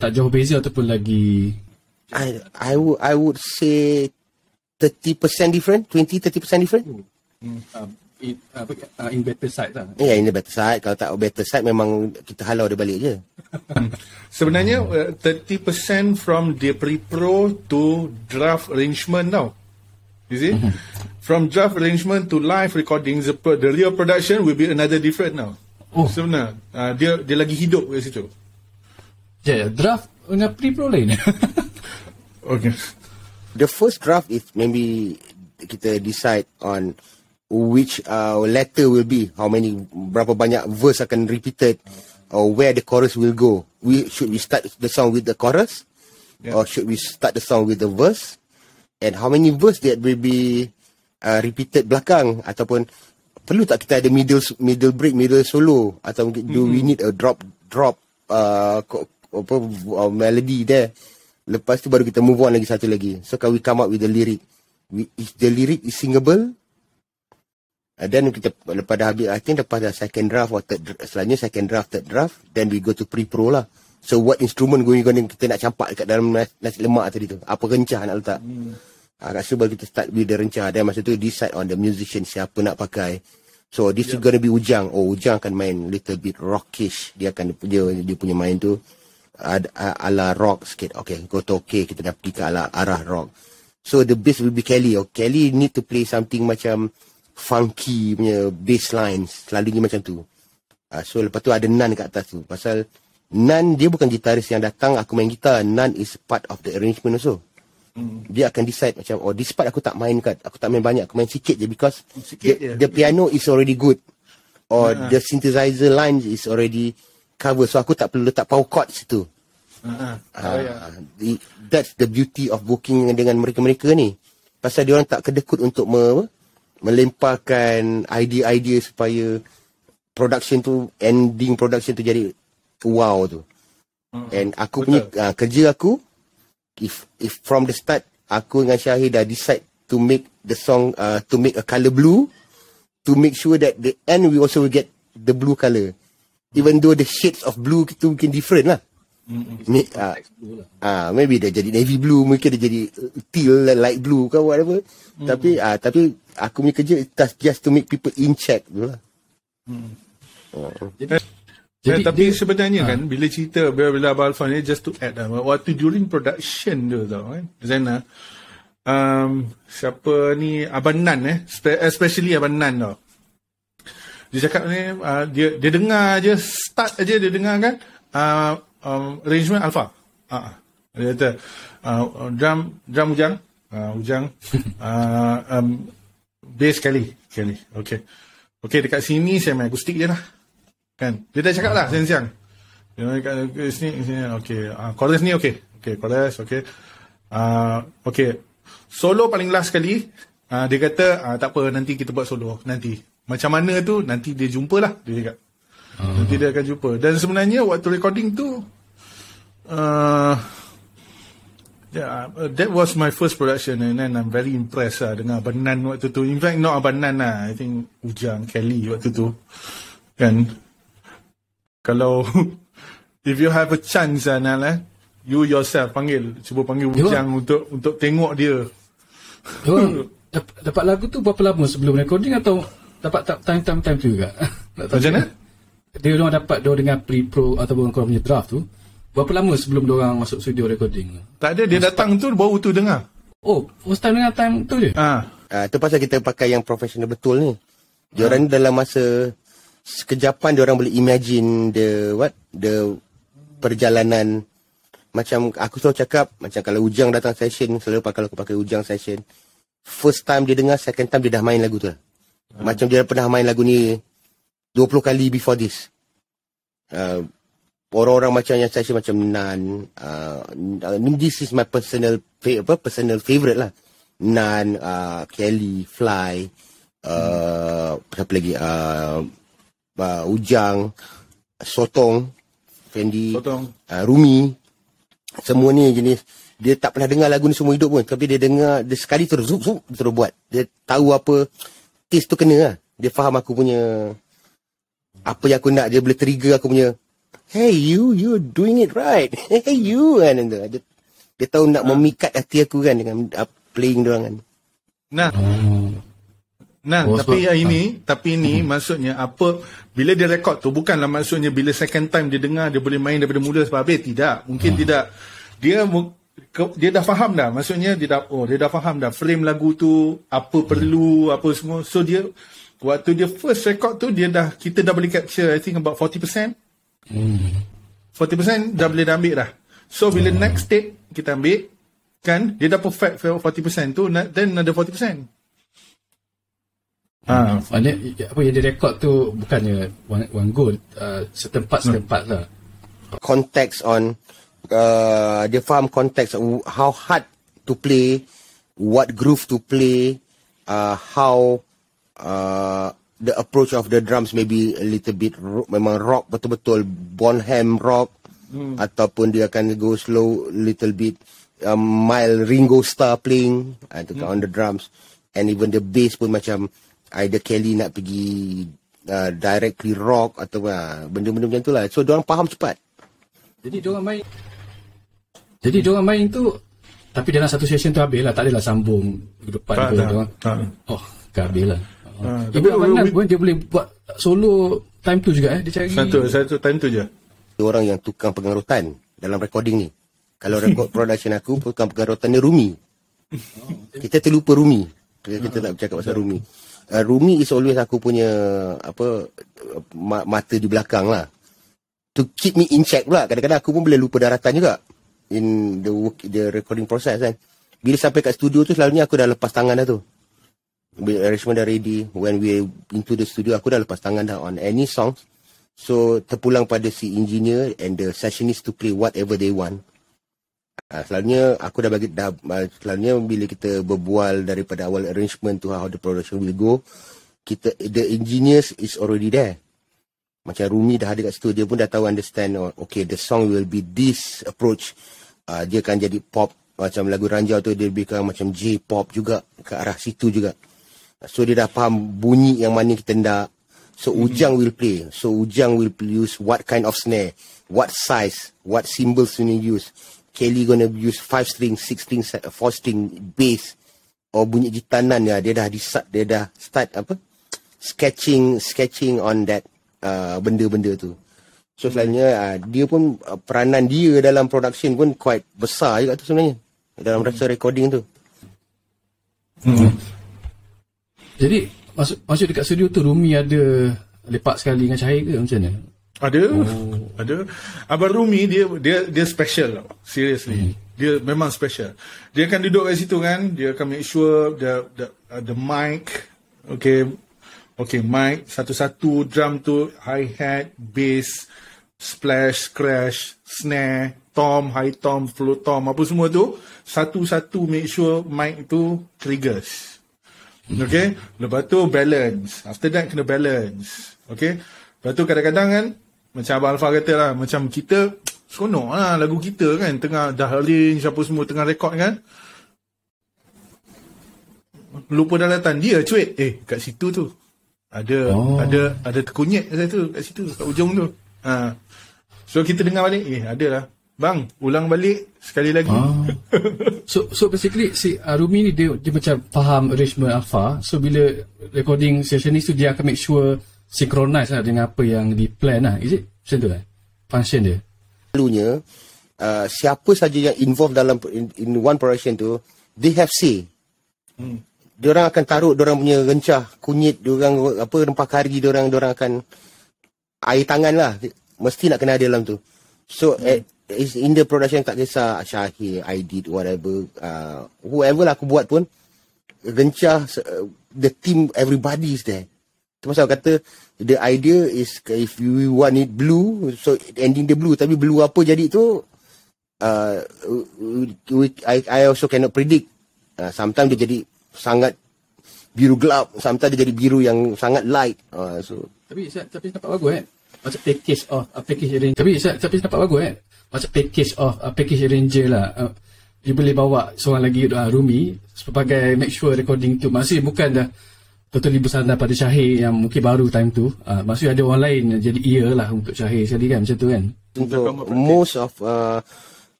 tak jauh beza ataupun lagi I I would I would say 30% different 20 30% different hmm. hmm um, in, uh, in better side lah ya yeah, in the better side kalau tak better side memang kita halau dia balik je hmm. sebenarnya 30% uh, from the pre-pro to draft arrangement tau You see, mm-hmm. from draft arrangement to live recording, the, the real production will be another different now. Oh. Sebenarnya, uh, dia dia lagi hidup di situ. Yeah, ya, draft dengan pre-pro lain. okay. The first draft is maybe kita decide on which uh, letter will be, how many, berapa banyak verse akan repeated, or where the chorus will go. We, should we start the song with the chorus? Yeah. Or should we start the song with the verse? and how many verse that will be uh, repeated belakang ataupun perlu tak kita ada middle middle break middle solo atau mm-hmm. do we need a drop drop uh, apa uh, melody there lepas tu baru kita move on lagi satu lagi so can we come up with the lyric we, if the lyric is singable and then kita lepas dah habis I think lepas dah second draft or third selanjutnya second draft third draft then we go to pre-pro lah so what instrument going going kita nak campak dekat dalam nasi lemak tadi tu apa rencah nak letak hmm. Agak sebab kita start with the rencah Dan masa tu decide on the musician Siapa nak pakai So this yeah. is ya. gonna be Ujang Oh Ujang akan main little bit rockish Dia akan dia, dia punya main tu ad, Ala rock sikit Okay go to okay Kita dah pergi ke ala, arah rock So the bass will be Kelly oh, Kelly need to play something macam Funky punya bass lines Selalunya macam tu uh, So lepas tu ada Nan kat atas tu Pasal Nan dia bukan gitaris yang datang Aku main gitar Nan is part of the arrangement also Hmm. Dia akan decide macam oh this part aku tak main kat. Aku tak main banyak, aku main sikit je because sikit the, je. the piano is already good. Or ha. the synthesizer line is already cover so aku tak perlu letak power chord situ. Ha. Ha. Ah, oh, yeah. the, that's the beauty of booking dengan mereka-mereka ni. Pasal dia orang tak kedekut untuk me, melemparkan idea-idea supaya production tu ending production tu jadi wow tu. Hmm. And aku Betul. punya uh, kerja aku if if from the start aku dengan Syahir dah decide to make the song uh, to make a color blue to make sure that the end we also get the blue color even though the shades of blue itu mungkin different lah Mm, uh, ah uh, maybe dia jadi navy blue Mungkin dia jadi teal Light blue ke whatever mm. Tapi uh, tapi aku punya kerja Just to make people in check lah. mm. uh. Jadi jadi, nah, eh, tapi dia, sebenarnya ha. kan bila cerita bila, bila Abang Alfan ni just to add lah. Waktu during production tu, tau kan. Zainal. Um, siapa ni Abang Nan eh. Especially eh, Abang Nan tau. Dia cakap ni uh, dia, dia dengar je. Start aja dia dengar kan. Uh, um, arrangement Alfa. Uh, ha, ha. dia kata uh, drum, drum ujang. Uh, ujang. Uh, um, bass kali. Kali. Okay. Okay dekat sini saya main akustik je lah. Kan? Dia dah cakap lah siang-siang. Dia nak cakap, okay, sini, sini, okay. Uh, ah, chorus ni okay. Okay, chorus, okay. Uh, okay. Solo paling last sekali, uh, dia kata, uh, tak apa, nanti kita buat solo. Nanti. Macam mana tu, nanti dia jumpalah. Dia cakap. uh Nanti dia akan jumpa. Dan sebenarnya, waktu recording tu, uh, yeah, uh, that was my first production and then I'm very impressed lah dengan Abang Nan waktu tu. In fact, not Abang Nan lah. I think Ujang, Kelly waktu tu. Kan? kalau if you have a chance Anal eh you yourself panggil cuba panggil Bujang untuk untuk tengok dia Dapat, dapat lagu tu berapa lama sebelum recording atau dapat tak time time time tu juga? Macam mana? Dia orang dapat dia dengan pre pro ataupun kau punya draft tu. Berapa lama sebelum dia orang masuk studio recording? Tak ada dia first datang tu baru tu dengar. Oh, first time dengar time tu je. Ah. Ah, tu pasal kita pakai yang professional betul ni. Dia orang ah. dalam masa sekejapan dia orang boleh imagine the what the perjalanan macam aku selalu cakap macam kalau Ujang datang session selalu pakai aku pakai Ujang session first time dia dengar second time dia dah main lagu tu lah. Hmm. macam dia pernah main lagu ni 20 kali before this uh, orang-orang macam yang session macam Nan uh, this is my personal apa personal favorite lah Nan uh, Kelly Fly uh, hmm. siapa lagi uh, uh, Ujang, Sotong, Fendi, Sotong. Uh, Rumi, semua ni jenis dia tak pernah dengar lagu ni semua hidup pun tapi dia dengar dia sekali terus zup, zup, terus buat dia tahu apa taste tu kena lah. dia faham aku punya apa yang aku nak dia boleh trigger aku punya hey you you doing it right hey you kan dia, dia, tahu nak memikat hati aku kan dengan ah, playing dia orang kan nah hmm. Nah, oh, tapi sebab, ini, ha. tapi ini hmm. maksudnya apa? Bila dia rekod tu bukanlah maksudnya bila second time dia dengar dia boleh main daripada mula sebab habis. Tidak, mungkin hmm. tidak. Dia dia dah faham dah. Maksudnya dia dah oh dia dah faham dah frame lagu tu apa hmm. perlu apa semua. So dia waktu dia first rekod tu dia dah kita dah boleh capture I think about 40%. Hmm. 40% dah boleh dah ambil dah. So bila hmm. next step kita ambil kan dia dah perfect 40% tu then another 40%. Ah, ada hmm. apa yang dia rekod tu bukannya one, one goal, certain part certain lah. Context on uh, dia faham context how hard to play, what groove to play, uh, how uh, the approach of the drums maybe a little bit ro- memang rock betul-betul Bonham rock hmm. ataupun dia akan go slow little bit um, mild Ringo Starr playing uh, hmm. on the drums and even the bass pun macam either Kelly nak pergi uh, directly rock atau uh, benda-benda macam tu lah. So, diorang faham cepat. Jadi, diorang main... Jadi, diorang main tu... Tapi dalam satu session tu habis lah. Tak adalah sambung ke depan tak, oh, ke. Tak, tak. Oh, tak habis lah. Ha, oh. tapi orang nak pun dia boleh buat solo time tu juga eh. Dia cari... Satu, satu time tu je. Dia orang yang tukang pengarutan dalam recording ni. Kalau record production aku, tukang pengarutan ni Rumi. Oh, kita terlupa Rumi. Kita, kita tak bercakap pasal ya. Rumi uh, Rumi is always aku punya apa ma- mata di belakang lah to keep me in check pula kadang-kadang aku pun boleh lupa daratan juga in the work, the recording process kan bila sampai kat studio tu selalunya aku dah lepas tangan dah tu bila arrangement dah ready when we into the studio aku dah lepas tangan dah on any song so terpulang pada si engineer and the sessionist to play whatever they want Selalunya aku dah bagi dah, Selalunya bila kita berbual Daripada awal arrangement tu How the production will go kita The engineers is already there Macam Rumi dah ada kat situ Dia pun dah tahu understand oh, Okay the song will be this approach uh, Dia akan jadi pop Macam lagu Ranjau tu Dia lebih macam J-pop juga Ke arah situ juga So dia dah faham bunyi yang mana kita nak So hmm. Ujang will play So Ujang will use what kind of snare What size What cymbals you need use Kelly gonna use five string, six string, four string bass or bunyi gitanan ya. Dia dah decide, dia dah start apa? Sketching, sketching on that uh, benda-benda uh, tu. So hmm. selainnya uh, dia pun uh, peranan dia dalam production pun quite besar juga tu sebenarnya dalam hmm. rasa recording tu. Hmm. Jadi masuk masuk dekat studio tu Rumi ada lepak sekali dengan Cahaya ke macam mana? Ada. Oh. Ada. Abang Rumi dia dia dia special. Seriously. Hmm. Dia memang special. Dia akan duduk kat situ kan. Dia akan make sure the the, uh, the mic okay okay mic satu-satu drum tu hi hat, bass, splash, crash, snare, tom, high tom, flow tom apa semua tu satu-satu make sure mic tu triggers. Hmm. Okay. Lepas tu balance. After that kena balance. Okay. Lepas tu kadang-kadang kan Macam Abang Alfa kata lah Macam kita Seronok lah lagu kita kan Tengah dah arrange Siapa semua tengah rekod kan Lupa dah datang Dia cuit Eh kat situ tu Ada oh. Ada Ada terkunyit kat situ Kat situ Kat ujung tu ha. So kita dengar balik Eh ada lah Bang Ulang balik Sekali lagi ah. So so basically Si Arumi ni dia, dia macam faham Arrangement Alpha So bila Recording session ni tu Dia akan make sure synchronize lah dengan apa yang di plan lah. Is it macam tu kan? Function dia. Selalunya, uh, siapa saja yang involved dalam in, in one production tu, they have say. Hmm. Diorang akan taruh diorang punya rencah, kunyit, diorang apa, rempah kari, diorang, diorang akan air tangan lah. Mesti nak kena ada dalam tu. So, hmm. at, is in the production tak kisah Syahir, I did whatever uh, whoever lah aku buat pun gencah uh, the team everybody is there tu pasal aku kata the idea is if we want it blue so ending the blue tapi blue apa jadi tu uh, we, I, I also cannot predict uh, sometimes dia jadi sangat biru gelap sometimes dia jadi biru yang sangat light uh, so tapi tapi nampak bagus kan macam package of a uh, package ranger tapi tapi nampak bagus kan macam package of a uh, package ranger lah uh, boleh bawa seorang lagi uh, Rumi sebagai make sure recording tu masih bukan dah uh, Totally besar pada Syahir yang mungkin baru time tu. Uh, maksudnya ada orang lain jadi ear lah untuk Syahir sekali kan macam tu kan. Untuk most of uh,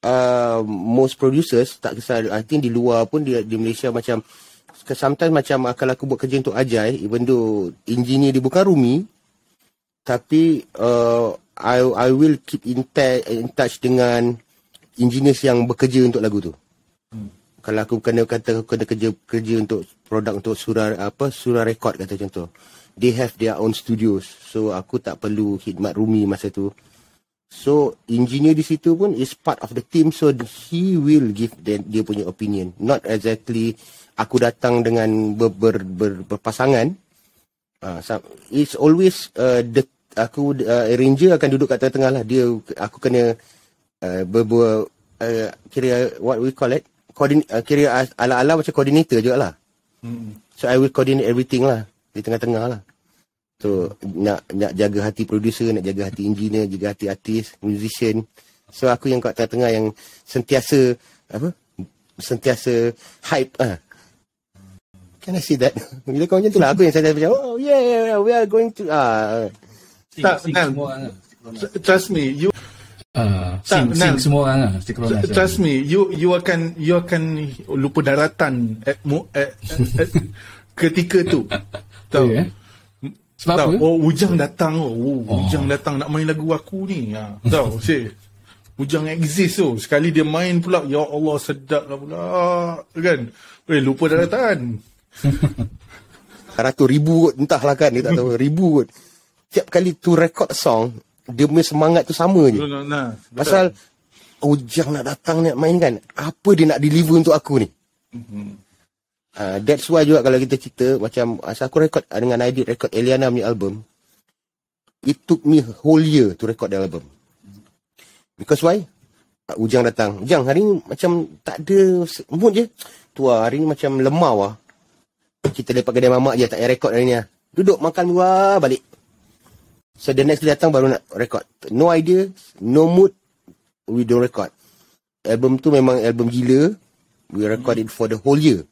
uh, most producers tak kisah I think di luar pun di, di Malaysia macam sometimes macam akal aku buat kerja untuk Ajay even though engineer dia bukan Rumi tapi uh, I I will keep in, in touch dengan engineers yang bekerja untuk lagu tu. Hmm kalau aku kena kata aku kena kerja kerja untuk produk untuk surah apa surah rekod kata contoh they have their own studios so aku tak perlu khidmat Rumi masa tu so engineer di situ pun is part of the team so he will give the, dia punya opinion not exactly aku datang dengan ber, ber, ber, berpasangan uh, it's always uh, the aku uh, arranger akan duduk kat tengah-tengah lah dia aku kena uh, berbuat uh, kira what we call it coordinate uh, kira ala-ala macam coordinator jugalah. Hmm. So I will coordinate everything lah di tengah-tengah lah. So nak nak jaga hati producer, nak jaga hati engineer, jaga hati artis, musician. So aku yang kat tengah-tengah yang sentiasa apa? Sentiasa hype ah. Uh. Can I see that? Bila kau macam tu lah aku yang saya macam oh yeah, yeah, yeah we are going to ah. Uh. Tak, sing, sing, sing, sing, Ah, sing, semua orang lah trust me you you akan you akan lupa daratan at, at, at, at ketika tu tahu yeah. Sebab tau, apa? Oh, Ujang datang. Oh, oh, oh, Ujang datang nak main lagu aku ni. Ha. Tahu, si. Ujang exist tu. Sekali dia main pula, Ya Allah, sedap lah pula. Kan? Eh, lupa daratan, datang. Ratu ribu kot, entahlah kan. Dia tak tahu, ribu kot. Tiap kali tu record song, dia punya semangat tu sama je. Betul, nah, Pasal ujang oh, nak datang nak main kan. Apa dia nak deliver untuk aku ni? Mm-hmm. Uh, that's why juga kalau kita cerita macam asal aku record ah, dengan I did record Eliana punya album. It took me whole year to record the album. Because why? Uh, ujang datang. Ujang hari ni macam tak ada mood je. Tu hari ni macam lemah lah. Kita lepak kedai mamak je tak payah record hari ni lah. Duduk makan gua balik. So the next datang baru nak record. No idea, no mood, we don't record. Album tu memang album gila. We record it for the whole year.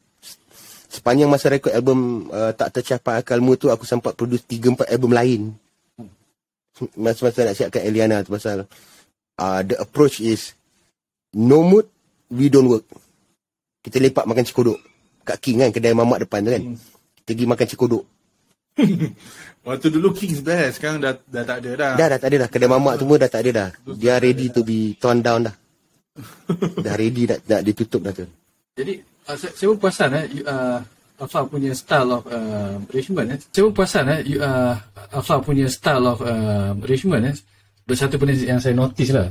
Sepanjang masa record album uh, Tak Tercapai mood tu, aku sempat produce 3-4 album lain. Masa-masa nak siapkan Eliana tu pasal uh, the approach is no mood, we don't work. Kita lepak makan cikodok. Kat King kan, kedai mamak depan tu kan. Hmm. Kita pergi makan cikodok. Waktu dulu King's Bear sekarang dah, dah tak ada dah. Dah dah tak ada dah. Kedai mamak tu pun dah tak ada dah. Dia ready to be torn down dah. dah ready nak, nak ditutup dah tu. Jadi uh, saya, saya pun perasan eh uh, Afa punya style of uh, eh. Saya pun perasan eh you, uh, Afa punya style of uh, arrangement eh. Bersatu pun yang saya notice lah.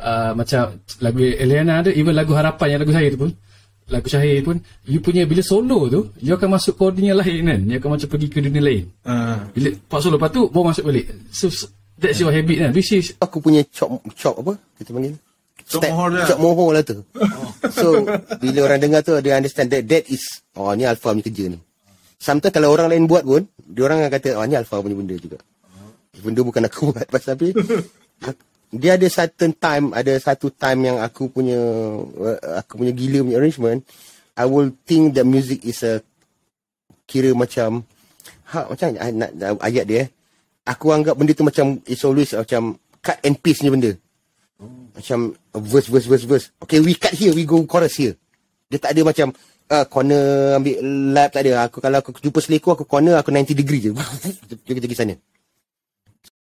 Uh, macam lagu Eliana ada even lagu harapan yang lagu saya tu pun lagu cahaya pun you punya bila solo tu you akan masuk ke dunia lain kan you akan macam pergi ke dunia lain uh. bila part solo lepas tu baru masuk balik so, so that's your habit kan this is aku punya chop chop apa kita panggil Step, lah. cok moho lah tu. Oh. So, bila orang dengar tu, dia understand that that is, oh ni Alpha punya kerja ni. Sometimes kalau orang lain buat pun, dia orang akan kata, oh ni Alpha punya benda juga. Benda bukan aku buat. Pasal tapi, dia ada certain time ada satu time yang aku punya eh, aku punya gila punya arrangement I will think the music is a kira macam ha macam nak ayat dia eh? aku anggap benda tu macam it's always macam cut and paste ni benda macam verse verse verse verse okay we cut here we go chorus here dia tak ada macam uh, corner ambil lap tak ada aku kalau aku jumpa selekoh aku corner aku 90 degree je pergi pergi sana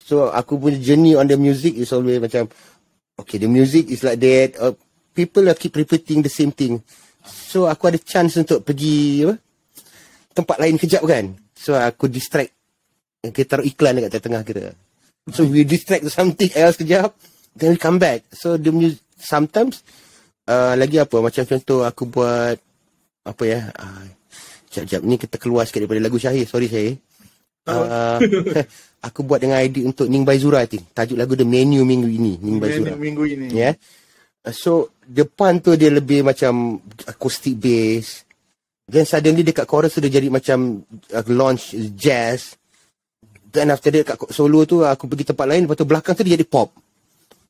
So aku punya journey on the music is always macam Okay the music is like that uh, People are keep repeating the same thing So aku ada chance untuk pergi apa, Tempat lain kejap kan So aku distract Kita taruh iklan dekat tengah kita So we distract to something else kejap Then we come back So the music Sometimes uh, Lagi apa Macam contoh aku buat Apa ya uh, Sekejap-sekejap ni kita keluar sikit daripada lagu Syahir Sorry Syahir ah. uh, aku buat dengan idea untuk Ning Bai Zura I Tajuk lagu dia menu minggu ini Ning Bai Zura. Menu minggu ini. Yeah. Uh, so depan tu dia lebih macam acoustic bass. Then suddenly dekat chorus tu dia jadi macam uh, launch jazz. Then after dia dekat solo tu aku pergi tempat lain lepas tu belakang tu dia jadi pop.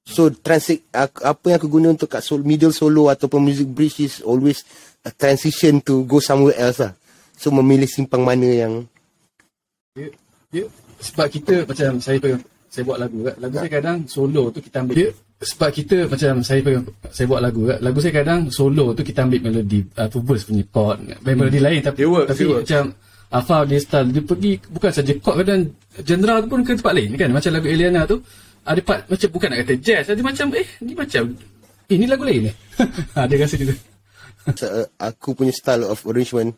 So transit uh, apa yang aku guna untuk kat solo, middle solo ataupun music bridge is always a transition to go somewhere else lah. So memilih simpang mana yang Yeah, yeah sebab kita macam saya pegang saya buat lagu kan. Lagu saya ya. kadang solo tu kita ambil. Yeah. Sebab kita macam saya pegang saya buat lagu kan. Lagu saya kadang solo tu kita ambil melodi uh, verse punya chord, hmm. melodi lain tapi it works, tapi it works. macam Afa dia style dia pergi bukan saja chord kadang general tu pun ke tempat lain kan. Macam lagu Eliana tu ada ah, part macam bukan nak kata jazz ada macam eh ni macam eh, ni lagu lain ni. Eh. ada ah, rasa dia. so, aku punya style of arrangement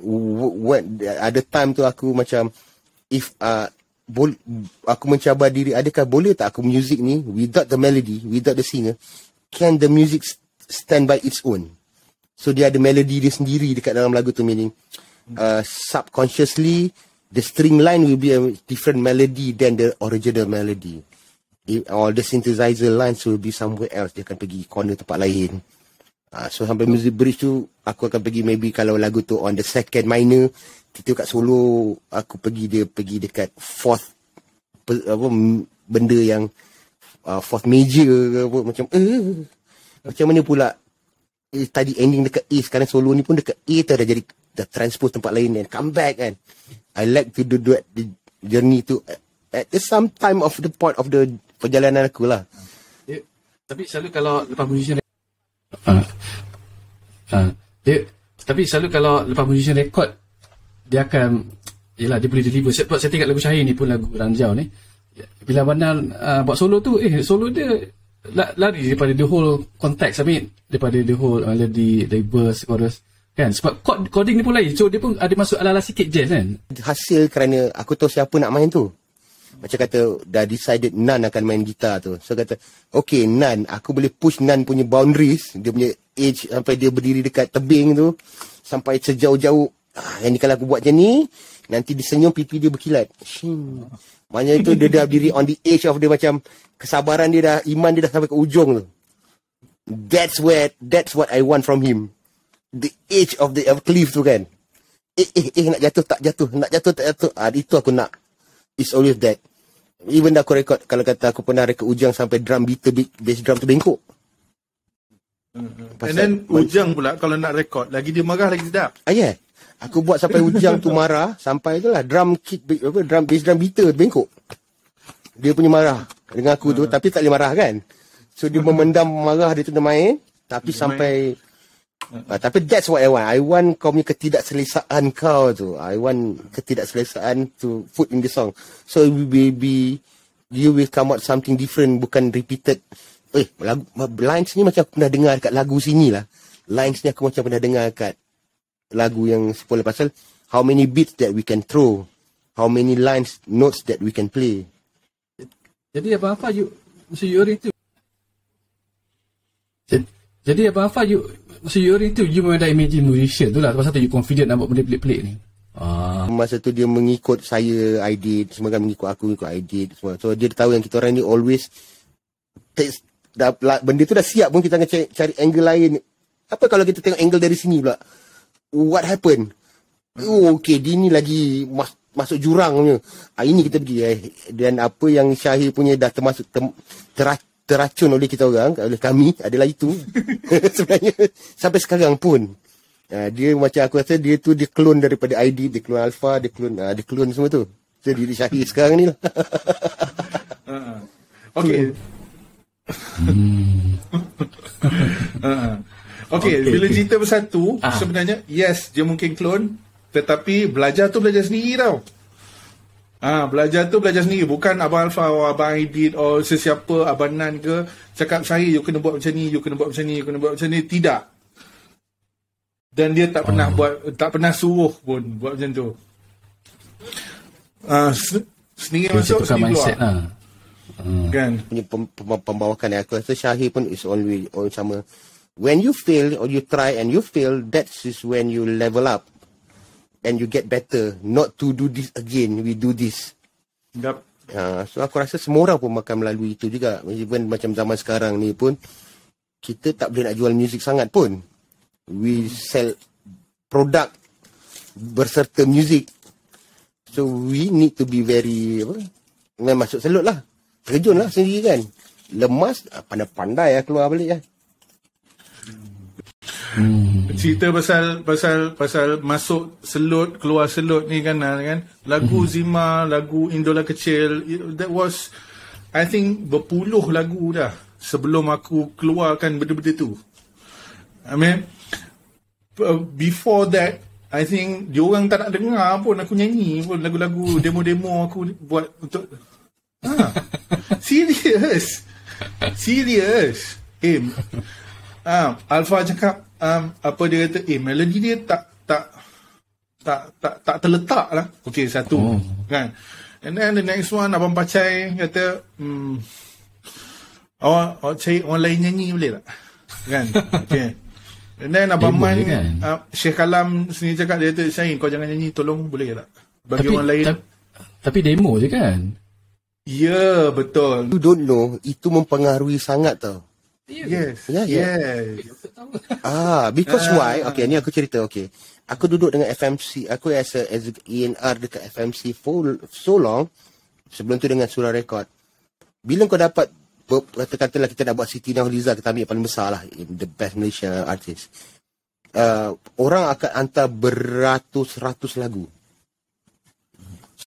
what ada time tu aku macam if uh, bol- aku mencabar diri adakah boleh tak aku music ni without the melody without the singer can the music stand by its own so dia ada melody dia sendiri dekat dalam lagu tu meaning uh, subconsciously the string line will be a different melody than the original melody If, or the synthesizer lines will be somewhere else dia akan pergi corner tempat lain uh, so sampai music bridge tu aku akan pergi maybe kalau lagu tu on the second minor kita kat solo aku pergi dia pergi dekat fourth apa benda yang uh, fourth major ke apa macam uh, macam mana pula eh, tadi ending dekat A sekarang solo ni pun dekat A tu dah jadi dah transpose tempat lain kan come back kan I like to do, that the journey tu at the some time of the point of the perjalanan aku lah tapi selalu kalau lepas musician uh, uh, tapi selalu kalau lepas musician record dia akan yalah dia boleh deliver sebab saya tengok lagu Syahir ni pun lagu Ranjau ni bila Abanal uh, ah, buat solo tu eh solo dia lari daripada the whole context I mean daripada the whole melody dari verse chorus kan sebab chord, coding ni pun lain so dia pun ada masuk ala-ala sikit jazz kan hasil kerana aku tahu siapa nak main tu macam kata dah decided Nan akan main gitar tu so kata okay Nan aku boleh push Nan punya boundaries dia punya age sampai dia berdiri dekat tebing tu sampai sejauh-jauh Ah, yang ni kalau aku buat macam ni, nanti dia senyum, pipi dia berkilat. Shing. Maknanya tu dia dah berdiri on the edge of dia macam kesabaran dia dah, iman dia dah sampai ke ujung tu. That's where, that's what I want from him. The edge of the cliff tu kan. Eh, eh, eh, nak jatuh tak jatuh. Nak jatuh tak jatuh. Ah, itu aku nak. It's always that. Even aku rekod, kalau kata aku pernah rekod ujang sampai drum beat beater, bass drum tu bengkok. Mm-hmm. And then ujang pula kalau nak rekod, lagi dia marah lagi sedap. Ah, yeah. Aku buat sampai ujang tu marah Sampai tu lah Drum kit, apa, drum, Bass drum beater bengkok Dia punya marah Dengan aku tu uh. Tapi tak boleh marah kan So dia memendam marah Dia tu main Tapi dia sampai main. Uh, Tapi that's what I want I want kau punya ketidakselesaan kau tu I want ketidakselesaan to Put in the song So it will be, be You will come out something different Bukan repeated Eh lagu, lines ni macam aku pernah dengar Dekat lagu sini lah Lines ni aku macam pernah dengar kat lagu yang sepuluh pasal how many beats that we can throw how many lines notes that we can play jadi apa apa you so you itu jadi apa apa you so you itu you memang dah imagine musician tu lah sebab tu you confident nak buat benda pelik-pelik ni Ah. Masa tu dia mengikut saya I did Semua kan mengikut aku Mengikut I did semua. So dia tahu yang kita orang ni Always takes, dah, Benda tu dah siap pun Kita akan cari, cari angle lain Apa kalau kita tengok angle dari sini pula what happen oh okey dia ni lagi mas- masuk jurang ni. ha, ah, ini kita pergi eh. dan apa yang Syahir punya dah termasuk ter- ter- teracun oleh kita orang oleh kami adalah itu sebenarnya sampai sekarang pun ha, dia macam aku rasa dia tu dia klon daripada ID dia klon Alpha dia klon ha, ah, dia klon semua tu jadi diri Syahir sekarang ni lah uh-uh. Okay. Hmm. Uh-uh. Okay, okay bila okay. cerita bersatu ah. sebenarnya yes dia mungkin clone tetapi belajar tu belajar sendiri tau. Ah ha, belajar tu belajar sendiri bukan abang Alfa atau abang Aidit atau oh, sesiapa abang Nan ke cakap saya you kena buat macam ni you kena buat macam ni you kena buat macam ni tidak. Dan dia tak pernah oh. buat tak pernah suruh pun buat macam tu. Ah sendiri okay, masuk sendiri keluar. Lah. Hmm. Kan? Punya pembawakan yang aku rasa Syahir pun is always on sama when you fail or you try and you fail, that is when you level up and you get better. Not to do this again, we do this. Yep. Uh, ah, so aku rasa semua orang pun makan melalui itu juga. Even macam zaman sekarang ni pun, kita tak boleh nak jual music sangat pun. We sell product berserta music. So we need to be very, apa? Memang masuk selut lah. Terjun lah sendiri kan. Lemas, ah, pandai-pandai lah keluar balik lah. Ya. Hmm. Cerita pasal pasal pasal masuk selut keluar selut ni kan ah, kan lagu hmm. Zima lagu Indola kecil that was I think berpuluh lagu dah sebelum aku keluarkan benda-benda tu. I mean before that I think diorang tak nak dengar pun aku nyanyi pun lagu-lagu demo-demo aku buat untuk ha. serious. Serious. Eh Ah, uh, Alpha cakap um, apa dia kata eh melody dia tak tak tak tak, tak terletak lah. Okey satu oh. kan. And then the next one abang pacai kata hmm awak awak cari orang lain nyanyi boleh tak? Kan? Okey. And then abang man kan? uh, Syekh Kalam sendiri cakap dia kata Syahin kau jangan nyanyi tolong boleh tak? Bagi tapi, orang lain. Ta- tapi demo je kan? Ya, yeah, betul. You don't know, itu mempengaruhi sangat tau. Yes. Yeah, yeah. Yes. Ah, because uh, why? Okay, ni aku cerita. Okay. Aku duduk dengan FMC. Aku as a as ENR dekat FMC for so long. Sebelum tu dengan surah rekod. Bila kau dapat katakanlah kita dah buat Siti Liza, kita ambil paling besar lah the best Malaysia artist. Uh, orang akan hantar beratus-ratus lagu.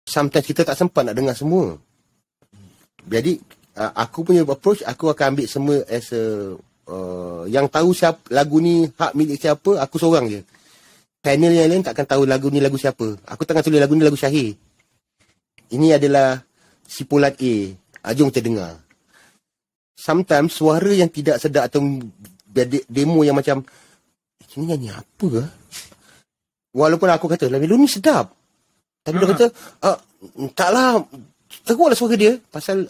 Sometimes kita tak sempat nak dengar semua. Jadi uh, aku punya approach aku akan ambil semua as a uh, yang tahu siapa lagu ni hak milik siapa aku seorang je panel yang lain akan tahu lagu ni lagu siapa aku tengah tulis lagu ni lagu Syahir ini adalah sipulat A uh, jom kita dengar sometimes suara yang tidak sedap atau demo yang macam eh, ini nyanyi apa walaupun aku kata lagu ni sedap tapi uh-huh. dia hmm. kata uh, ah, taklah Teruklah suara dia Pasal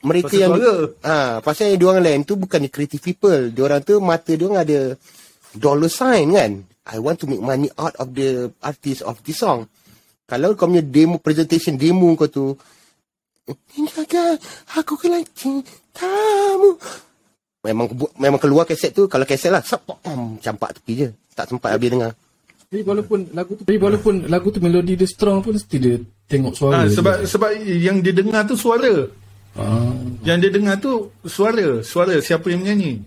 mereka pasal yang keluarga. ah ha, pasal dia orang lain tu bukan creative people dia orang tu mata dia orang ada dollar sign kan i want to make money out of the artist of the song kalau kau punya demo presentation demo kau tu Ninjaga aku kena cintamu Memang memang keluar kaset tu Kalau kaset lah sap, om, Campak tepi je Tak sempat habis dengar Tapi walaupun lagu tu Tapi walaupun lagu tu melodi dia strong pun Mesti dia tengok suara ha, Sebab dia. sebab yang dia dengar tu suara Ah. Yang dia dengar tu suara, suara siapa yang menyanyi.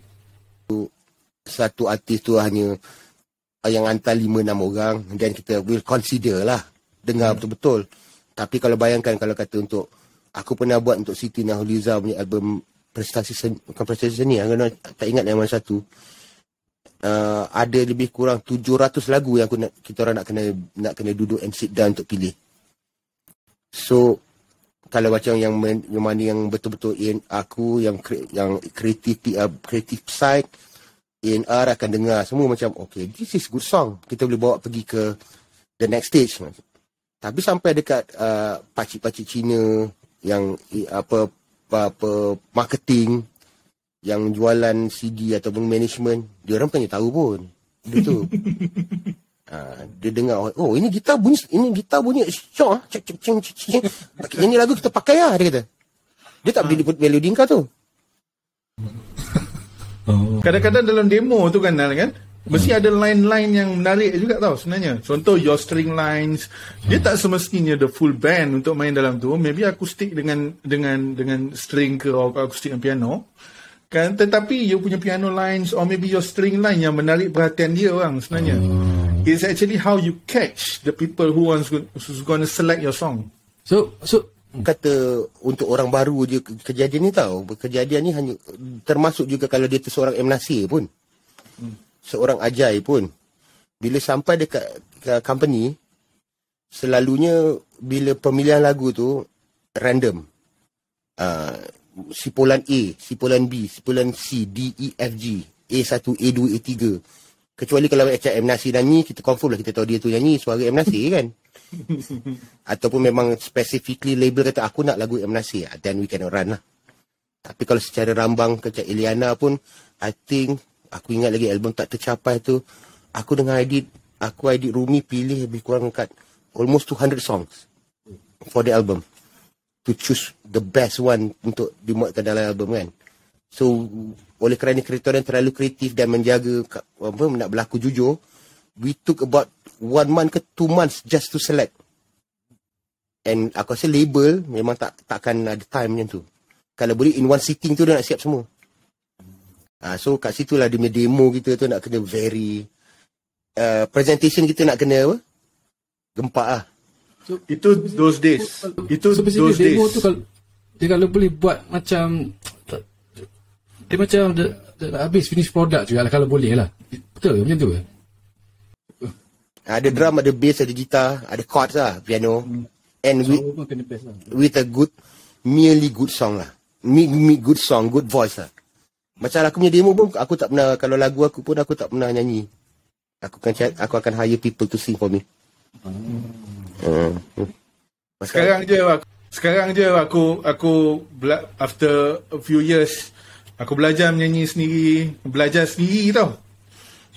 Satu artis tu hanya ah, yang hantar lima enam orang dan kita will consider lah dengar hmm. betul-betul. Tapi kalau bayangkan kalau kata untuk aku pernah buat untuk Siti Nahuliza punya album prestasi seni, bukan prestasi seni aku ah, tak ingat yang mana satu. Uh, ada lebih kurang 700 lagu yang aku nak, kita orang nak kena nak kena duduk and sit down untuk pilih. So kalau macam yang yang mana yang betul-betul in aku yang yang kreatif uh, kreatif side in R akan dengar semua macam okay this is good song kita boleh bawa pergi ke the next stage tapi sampai dekat uh, paci pakcik Cina yang apa, eh, apa apa marketing yang jualan CD ataupun management dia orang pun tak tahu pun betul Ha, dia dengar oh ini gitar bunyi ini gitar bunyi syok cek cek ceng ceng ceng ini lagu kita pakai lah dia kata dia tak beli put ah. melodi kau tu oh. kadang-kadang dalam demo tu kan kan hmm. mesti ada line-line yang menarik juga tau sebenarnya contoh your string lines dia tak semestinya the full band untuk main dalam tu maybe akustik dengan dengan dengan string ke atau akustik dan piano kan tetapi you punya piano lines or maybe your string line yang menarik perhatian dia orang sebenarnya hmm. It's actually how you catch the people who wants who's going to select your song. So so hmm. kata untuk orang baru je kejadian ni tahu? Kejadian ni hanya termasuk juga kalau dia tu seorang MNASI pun. Hmm. Seorang Ajai pun. Bila sampai dekat ke company selalunya bila pemilihan lagu tu random. Uh, ah, sipulan A, sipulan B, sipulan C, D, E, F, G. A1, A2, A3. Kecuali kalau macam M. Nasi nyanyi, kita confirm lah kita tahu dia tu nyanyi suara M. Nasi kan. Ataupun memang specifically label kata aku nak lagu M. Nasi. Ah, then we can run lah. Tapi kalau secara rambang ke macam Iliana pun, I think aku ingat lagi album tak tercapai tu. Aku dengan Aidit, aku Aidit Rumi pilih lebih kurang kat almost 200 songs for the album. To choose the best one untuk dimuatkan dalam album kan. So oleh kerana kreator yang terlalu kreatif dan menjaga apa nak berlaku jujur, we took about one month ke two months just to select. And aku rasa label memang tak takkan ada time macam tu. Kalau boleh in one sitting tu dia nak siap semua. Ah, so kat situ lah demo demo kita tu nak kena very uh, ah, presentation kita nak kena apa? Gempak lah. So, itu those days. Itu those days. Demo tu kalau, dia kalau boleh buat macam dia macam dia, dia nak habis finish product juga lah kalau boleh lah. Betul macam tu ke? Ah, ada drum, ada bass, ada gitar, ada chords lah, piano. Hmm. And so, with, lah. with a good, merely good song lah. Me, me good song, good voice lah. Macam aku punya demo pun, aku tak pernah, kalau lagu aku pun aku tak pernah nyanyi. Aku akan, chat, aku akan hire people to sing for me. Hmm. Hmm. Sekarang, sekarang je aku, sekarang je aku, aku, after a few years, Aku belajar menyanyi sendiri Belajar sendiri tau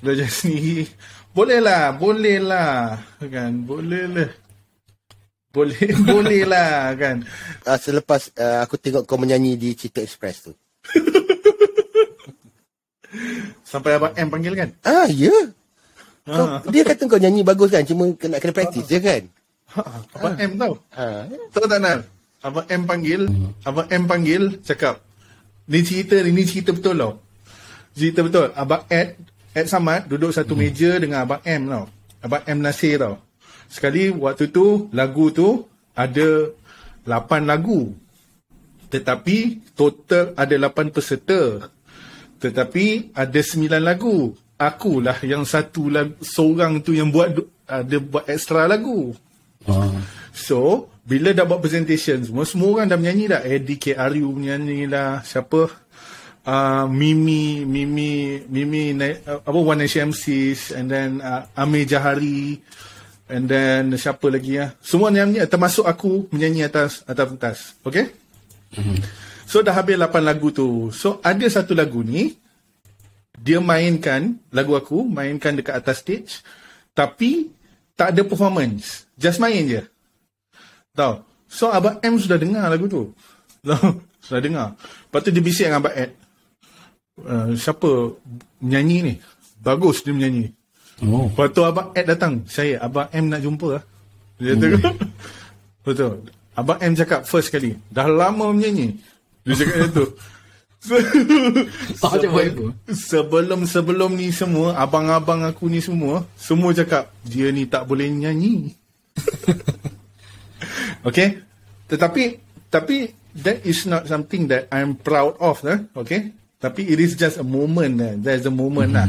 Belajar sendiri kan? Boleh lah Boleh lah Kan Boleh lah Boleh Boleh lah Kan uh, Selepas uh, Aku tengok kau menyanyi Di Cita Express tu Sampai Abang M panggil kan Ah ya yeah. kau, ah. Dia kata kau nyanyi bagus kan Cuma kena, kena ah. practice je kan ha. ha. Abang ha. M tau ha. Tahu tak nak Abang M panggil hmm. Abang M panggil Cakap Ni cerita ni, ni cerita betul tau. Cerita betul. Abang Ed, Ed Samad duduk satu hmm. meja dengan Abang M tau. Abang M Nasir tau. Sekali waktu tu, lagu tu ada 8 lagu. Tetapi total ada 8 peserta. Tetapi ada 9 lagu. Akulah yang satu lagu, seorang tu yang buat ada buat ekstra lagu. Ah. So, bila dah buat presentation semua, semua orang dah menyanyi dah. Eddie KRU menyanyi lah. Siapa? Uh, Mimi, Mimi, Mimi, uh, apa, One HMCs, and then uh, Amir Jahari, and then siapa lagi ya? Semua menyanyi, termasuk aku menyanyi atas atas pentas. Okay? Mm-hmm. So, dah habis lapan lagu tu. So, ada satu lagu ni, dia mainkan lagu aku, mainkan dekat atas stage, tapi tak ada performance. Just main je. Tahu. So Abang M sudah dengar lagu tu. Tahu. Sudah dengar. Lepas tu dia bisik dengan Abang Ed. Uh, siapa menyanyi ni? Bagus dia menyanyi. Oh. Lepas tu Abang Ed datang. Saya, Abang M nak jumpa lah. Dia kata, oh. betul. Abang M cakap first kali. Dah lama menyanyi. Dia cakap macam tu. Sebelum-sebelum ah, ni semua Abang-abang aku ni semua Semua cakap Dia ni tak boleh nyanyi okay tetapi tapi that is not something that I'm proud of eh? okay tapi it is just a moment eh? there's a moment mm. lah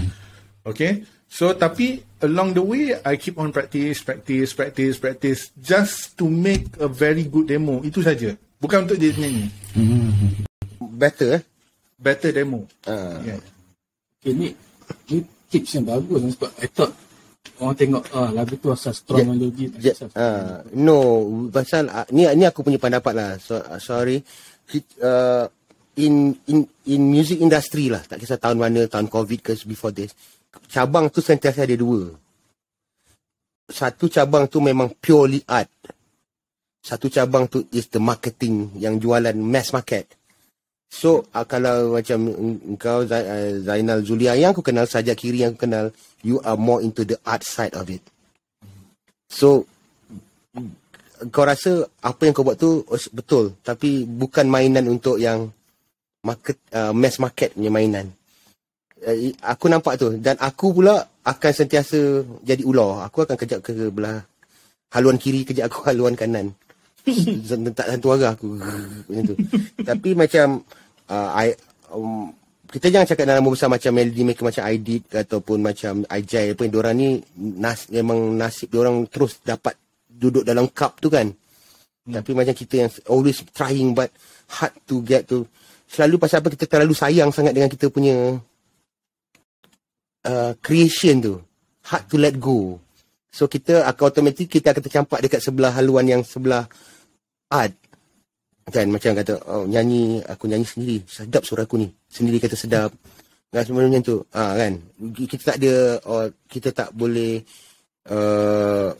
okay so tapi along the way I keep on practice practice practice practice just to make a very good demo itu saja bukan untuk dia sendiri mm. Mm-hmm. better eh? better demo uh. yeah. okay ni ni tips yang bagus eh? sebab I thought orang tengok ah lagu tu asal strong ja, ja, uh, no pasal uh, ni ni aku punya pendapat lah so, uh, sorry uh, in in in music industry lah tak kisah tahun mana tahun covid ke before this cabang tu sentiasa ada dua satu cabang tu memang purely art satu cabang tu is the marketing yang jualan mass market So uh, kalau macam kau ah, Zainal Zulia yang aku kenal saja kiri yang aku kenal you are more into the art side of it. So kau rasa apa yang kau buat tu betul tapi bukan mainan untuk yang market uh, mass market punya mainan. Uh, aku nampak tu dan aku pula akan sentiasa jadi ular. Aku akan kejap ke belah haluan kiri kejap aku haluan kanan tak satu arah aku macam tu tapi macam uh, i um, kita jangan cakap nama besar macam melody maker macam i did ataupun macam ajai apa orang ni nas memang nasib dia orang terus dapat duduk dalam cup tu kan hmm. tapi macam kita yang always trying but hard to get tu selalu pasal apa kita terlalu sayang sangat dengan kita punya uh, creation tu hard to let go So kita akan automatik kita akan tercampak dekat sebelah haluan yang sebelah art kan macam kata oh, nyanyi aku nyanyi sendiri sedap suara aku ni sendiri kata sedap dan sebenarnya macam tu ha, kan kita tak ada oh, kita tak boleh uh,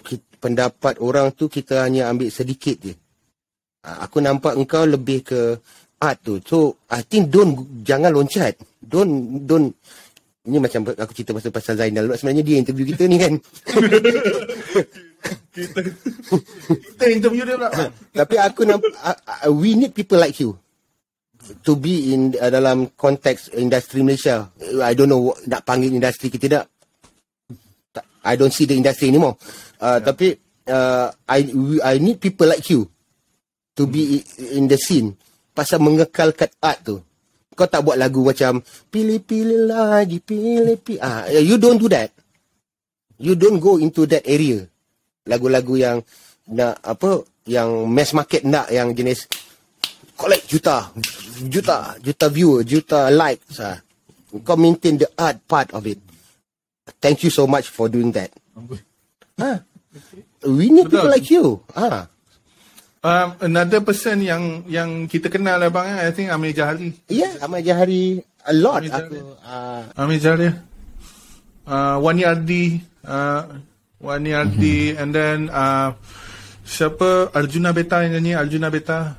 kita, pendapat orang tu kita hanya ambil sedikit je ha, aku nampak engkau lebih ke art tu so I think don't jangan loncat don't don't ini macam aku cerita pasal, pasal Zainal sebenarnya dia interview kita ni kan kita kita interview dia pula. Tapi aku nak, uh, we need people like you to be in uh, dalam konteks industri Malaysia. I don't know nak panggil industri ke tidak. I don't see the industry anymore. Uh, yeah. Tapi uh, I we, I need people like you to be in the scene pasal mengekal mengekalkan art tu. Kau tak buat lagu macam pilih-pilih lagi, pilih-pilih. Ah, you don't do that. You don't go into that area lagu-lagu yang nak apa yang mass market nak yang jenis collect juta juta juta viewer juta like sah kau maintain the art part of it thank you so much for doing that ha. we need Betul. people like you ah ha. Um, another person yang yang kita kenal lah bang, eh, I think Amir Jahari. Yeah, Amir Jahari a lot. Amir Jahari. Aku, uh... Amir Jahari. Uh, ah, Wani Ardi. Ah, Wani Yardi mm-hmm. and then uh, siapa Arjuna Beta yang nyanyi Arjuna Beta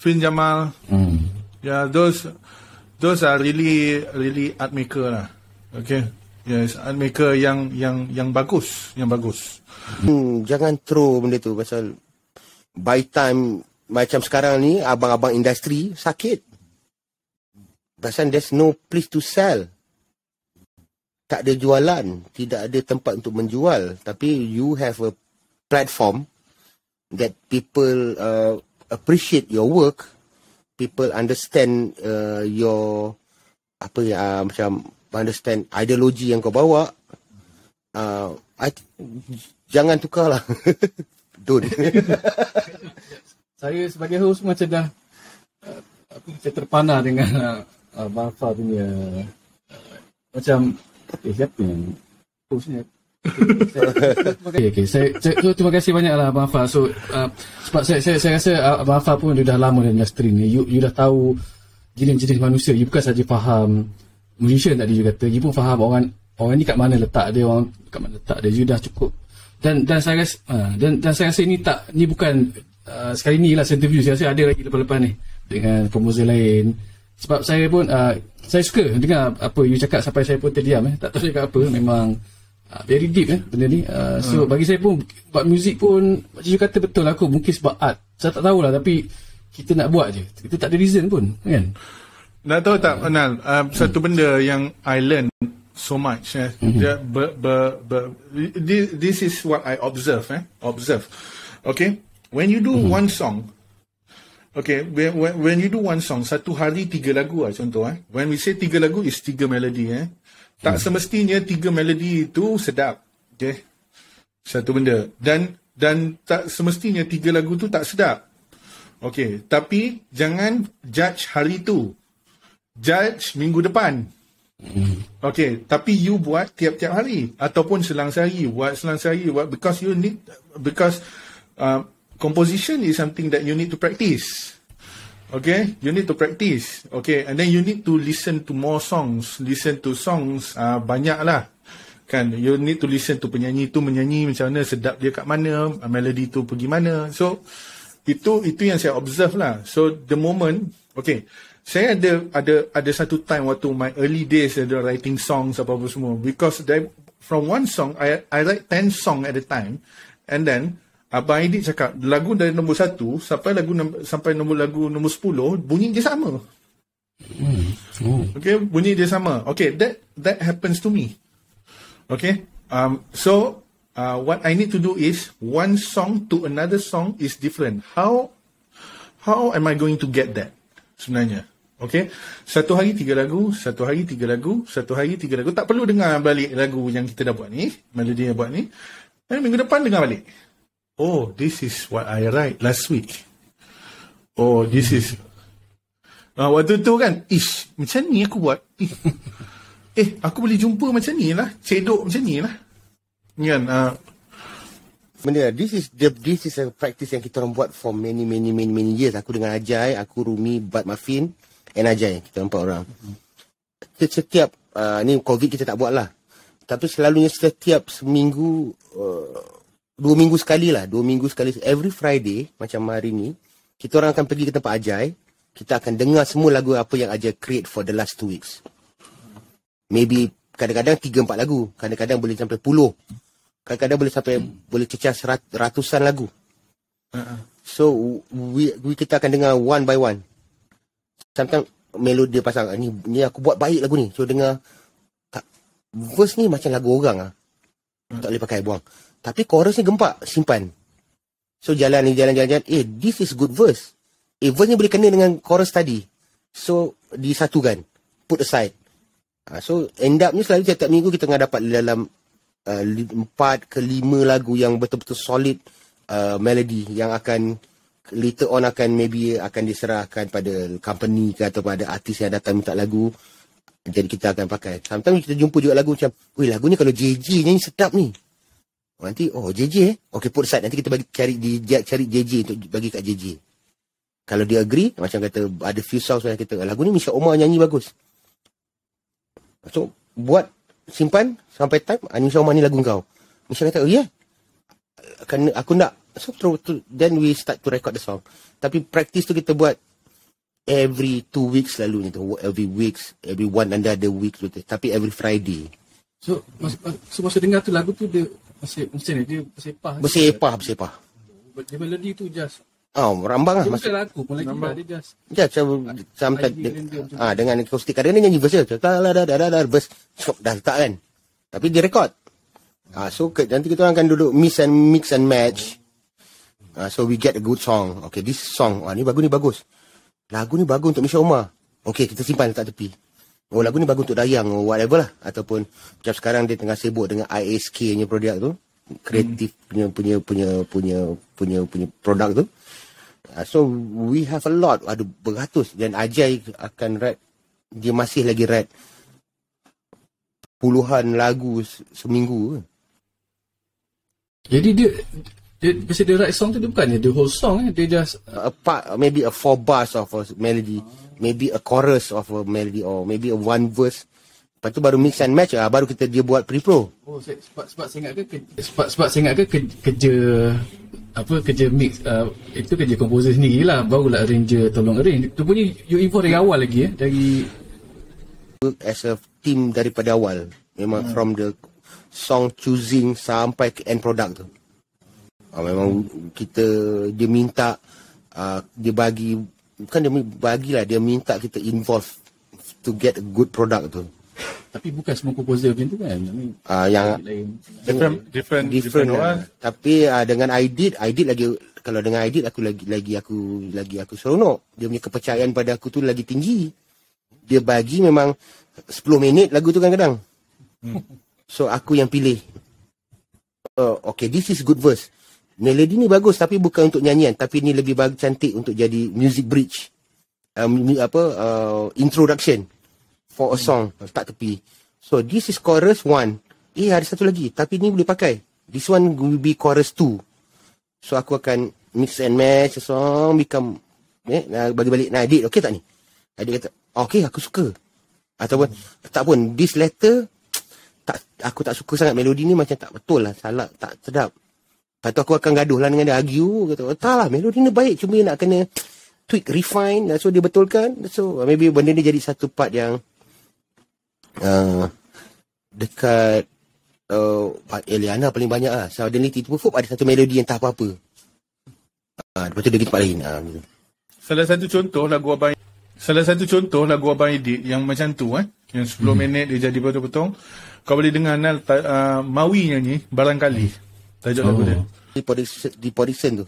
Finn Jamal mm. yeah those those are really really art maker lah okay yes art maker yang yang yang bagus yang bagus hmm, jangan throw benda tu pasal by time macam sekarang ni abang-abang industri sakit pasal there's no place to sell tak ada jualan, tidak ada tempat untuk menjual, tapi you have a platform that people uh, appreciate your work, people understand uh, your apa ya uh, macam understand ideologi yang kau bawa. Uh, I th- jangan tukarlah. Don. Saya sebagai host macam dah uh, aku macam terpana dengan uh, uh, Bafa uh, macam Okay, eh, siapa yang oh, Okay, Saya, saya, so, terima kasih banyaklah, lah Abang Afal. So, uh, sebab saya, saya, saya rasa uh, Abang Afal pun dia dah lama dalam industri ni. You, you dah tahu jenis-jenis manusia. You bukan saja faham musician tadi you kata. You pun faham orang orang ni kat mana letak dia, orang kat mana letak dia. You dah cukup. Dan dan saya rasa, uh, dan, dan saya rasa ini tak, ni bukan uh, sekali ni lah saya interview. Saya rasa ada lagi lepas-lepas ni dengan promosi lain sebab saya pun uh, saya suka dengar apa you cakap sampai saya pun terdiam eh tak tahu cakap apa memang uh, very deep eh benda ni uh, hmm. so hmm. bagi saya pun buat muzik pun macam you kata betul aku mungkin sebab art saya tak tahulah tapi kita nak buat je kita tak ada reason pun kan dah tahu tak uh, Anal uh, hmm. satu benda yang I learn so much eh mm-hmm. the, but, but, but, this, this is what I observe eh observe okay when you do mm-hmm. one song Okay, when, when, when you do one song, satu hari tiga lagu lah contoh eh. When we say tiga lagu, is tiga melody eh. Tak hmm. semestinya tiga melody itu sedap. Okay. Satu benda. Dan dan tak semestinya tiga lagu tu tak sedap. Okay, tapi jangan judge hari tu. Judge minggu depan. Hmm. Okay, tapi you buat tiap-tiap hari ataupun selang sehari. Buat selang sehari. Buat, because you need, because uh, composition is something that you need to practice. Okay, you need to practice. Okay, and then you need to listen to more songs. Listen to songs uh, ah, banyak lah. Kan, you need to listen to penyanyi tu menyanyi macam mana, sedap dia kat mana, melody tu pergi mana. So, itu itu yang saya observe lah. So, the moment, okay. Saya ada ada ada satu time waktu my early days ada writing songs apa-apa semua. Because they, from one song, I I write 10 song at a time. And then, Abang Aidi cakap lagu dari nombor 1 sampai lagu sampai nombor lagu nombor 10 bunyi dia sama. Hmm. Oh. Okay, bunyi dia sama. Okay, that that happens to me. Okay, um, so uh, what I need to do is one song to another song is different. How how am I going to get that? Sebenarnya, okay, satu hari tiga lagu, satu hari tiga lagu, satu hari tiga lagu. Tak perlu dengar balik lagu yang kita dah buat ni, melodi yang buat ni. Dan minggu depan dengar balik oh, this is what I write last week. Oh, this is... Uh, waktu tu kan, ish, macam ni aku buat. eh, aku boleh jumpa macam ni lah. Cedok macam ni lah. Kan, uh, Benda, this is the, this is a practice yang kita orang buat for many, many, many, many years. Aku dengan Ajay, aku Rumi, Bud Muffin and Ajay. Kita empat orang. Setiap, uh, ni COVID kita tak buat lah. Tapi selalunya setiap seminggu, eh, dua minggu sekali lah. Dua minggu sekali. Every Friday, macam hari ni, kita orang akan pergi ke tempat Ajay. Kita akan dengar semua lagu apa yang Ajay create for the last two weeks. Maybe kadang-kadang tiga, empat lagu. Kadang-kadang boleh sampai puluh. Kadang-kadang boleh sampai, hmm. boleh cecah serat, ratusan lagu. Uh-uh. So, we, we kita akan dengar one by one. Sometimes, melodi pasang, ni, ni aku buat baik lagu ni. So, dengar, tak, verse ni macam lagu orang lah. Tak boleh pakai buang. Tapi chorus ni gempak, simpan. So jalan ni jalan jalan jalan, eh this is good verse. Eh verse ni boleh kena dengan chorus tadi. So disatukan, put aside. Ha, so end up ni selalu setiap minggu kita tengah dapat dalam ah, empat uh, ke lima lagu yang betul-betul solid uh, melody yang akan later on akan maybe akan diserahkan pada company ke atau pada artis yang datang minta lagu jadi kita akan pakai sometimes kita jumpa juga lagu macam Wih lagu ni kalau JJ nyanyi sedap ni Nanti oh JJ eh? Okay put aside Nanti kita bagi, cari dia, cari JJ Untuk bagi kat JJ Kalau dia agree Macam kata Ada few songs yang kita Lagu ni Misha Omar nyanyi bagus So Buat Simpan Sampai time ah, Misha Omar ni lagu kau Misha kata Oh yeah Kena, Aku nak So to, to, Then we start to record the song Tapi practice tu kita buat Every two weeks lalu ni Every weeks Every one under the week tu, Tapi every Friday So, mas, so masa dengar tu lagu tu dia masih ni dia bersepah. Bersepah, bersepah. Dia melody tu just Oh, ah, rambang lah. Masa Lagu pun lagi lah, dia just. Ya, macam sampai dia, dia, ah, dengan akustik. Kadang-kadang nyanyi verse dia. Tak, ada, ada, ada, dah, dah, verse. Cok, dah letak kan. Tapi dia rekod. Ah, so, ke, nanti kita akan duduk mix and mix and match. Ah, so, we get a good song. Okay, this song. Ah, ni bagus, ni bagus. Lagu ni bagus untuk Misha Omar. Okay, kita simpan letak tepi. Oh lagu ni bagus untuk dayang whatever lah ataupun macam sekarang dia tengah sibuk dengan ISK punya produk tu kreatif hmm. punya punya punya punya punya punya produk tu uh, so we have a lot ada beratus dan Ajay akan write dia masih lagi write puluhan lagu seminggu jadi dia dia dia write song tu dia bukannya the whole song eh dia just a part maybe a four bars of a melody maybe a chorus of a melody or maybe a one verse lepas tu baru mix and match ah baru kita dia buat pre pro oh sebab sebab saya ingat ke sebab sebab saya ingat ke kerja apa kerja mix uh, itu kerja composer sendiri lah barulah arranger tolong arrange tu punya you info dari awal lagi eh dari as a team daripada awal memang hmm. from the song choosing sampai ke end product tu Uh, memang hmm. kita dia minta uh, dia bagi bukan dia bagilah dia minta kita involve to get a good product tu. Tapi bukan semua komposer macam tu kan? Ah uh, yang lain. Different, different different different one. Lah. Tapi uh, dengan I did, I did lagi kalau dengan I did aku lagi lagi aku lagi aku seronok. Dia punya kepercayaan pada aku tu lagi tinggi. Dia bagi memang 10 minit lagu tu kan kadang. Hmm. So aku yang pilih. Uh, okay, this is good verse. Melody ni bagus tapi bukan untuk nyanyian tapi ni lebih bagus cantik untuk jadi music bridge. Um, apa uh, introduction for a song hmm. start tepi. So this is chorus one, Eh ada satu lagi tapi ni boleh pakai. This one will be chorus two So aku akan mix and match the song become eh nah, bagi balik nah edit okey tak ni? Adik kata, okay aku suka." Ataupun hmm. tak pun this letter tak aku tak suka sangat melodi ni macam tak betul lah salah tak sedap Lepas tu aku akan gaduh lah dengan dia. Argue. Kata, oh, tak lah. Melodi ni baik. Cuma nak kena tweak, refine. So, dia betulkan. So, maybe benda ni jadi satu part yang uh, dekat uh, Eliana paling banyak lah. So, dia ni tiba pun ada satu melodi yang tak apa-apa. Uh, lepas tu dia pergi tempat lain. Uh, Salah satu contoh lagu Abang Salah satu contoh lagu Abang Edit yang macam tu eh. Yang 10 hmm. minit dia jadi betul-betul. Kau boleh dengar Nal uh, Mawi nyanyi barangkali. Tajuk oh. lagu dia di pada di Podison tu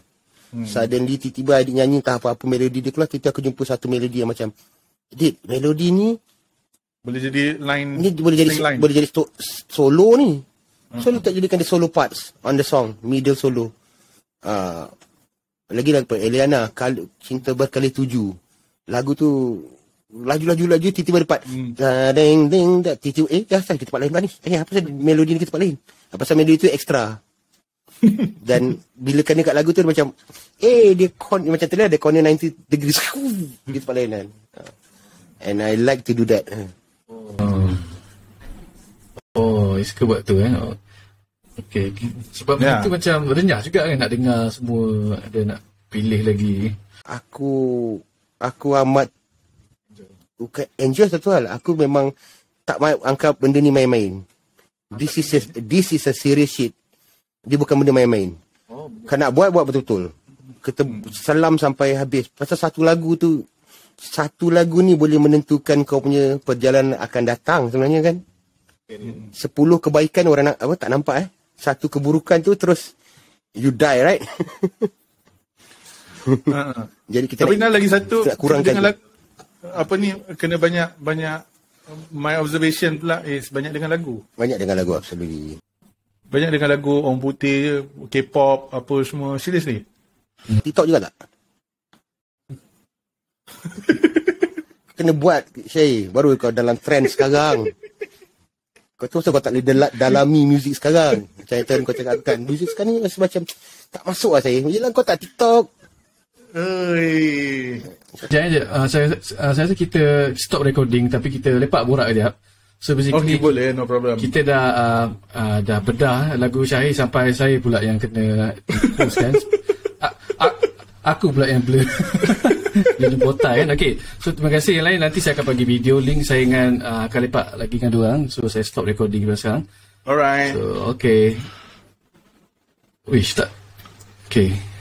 hmm. Suddenly tiba-tiba adik nyanyi Entah apa-apa melodi dia keluar Tiba aku jumpa satu melodi yang macam Dik, melodi ni Boleh jadi line Ni boleh jadi line. boleh jadi solo ni hmm. So, tak jadikan dia solo parts On the song Middle solo uh, Lagi lagu Eliana kal- Cinta berkali tuju Lagu tu Laju-laju-laju Tiba-tiba dapat hmm. Ding-ding Eh, dah asal ke tempat lain pula Eh, apa sebab melodi ni ke tempat lain Apa sebab melodi tu extra Dan bila kena kat lagu tu dia macam eh dia kon, macam tu lah dia corner 90 degrees di tempat lain kan. Ah. And I like to do that. Oh. Oh, is buat tu eh. Okay. Sebab yeah. tu macam renyah juga kan nak dengar semua ada nak pilih lagi. Aku aku amat suka enjoy satu hal. Aku memang tak mai anggap benda ni main-main. This is a, this is a serious shit dia bukan benda main-main. Oh, kan nak buat buat betul-betul. Kita salam sampai habis. Pasal satu lagu tu satu lagu ni boleh menentukan kau punya perjalanan akan datang sebenarnya kan. Sepuluh kebaikan orang nak, apa tak nampak eh. Satu keburukan tu terus you die right. Ha. Jadi kita Tapi nak, nak lagi satu nak kurangkan lagu, apa ni kena banyak banyak um, my observation pula is banyak dengan lagu. Banyak dengan lagu absolutely. Banyak dengan lagu orang putih K-pop, apa semua. Serius ni? TikTok juga tak? Kena buat, Syai. Baru kau dalam trend sekarang. Kau tu kau tak boleh dalami muzik sekarang. Macam yang kau cakap kan. Muzik sekarang ni rasa macam tak masuk lah saya. Yelah kau tak TikTok. Jangan je. Uh, saya, uh, saya rasa kita stop recording tapi kita lepak borak sekejap. So basically okay, boleh no problem. Kita dah uh, uh, dah bedah lagu Syahir sampai saya pula yang kena post kan. aku pula yang blur. Dan botai kan. Okay. So terima kasih yang lain. Nanti saya akan bagi video link saya dengan uh, Kalipak lagi dengan orang. So saya stop recording dulu sekarang. Alright. So okay. Wish tak. Okey.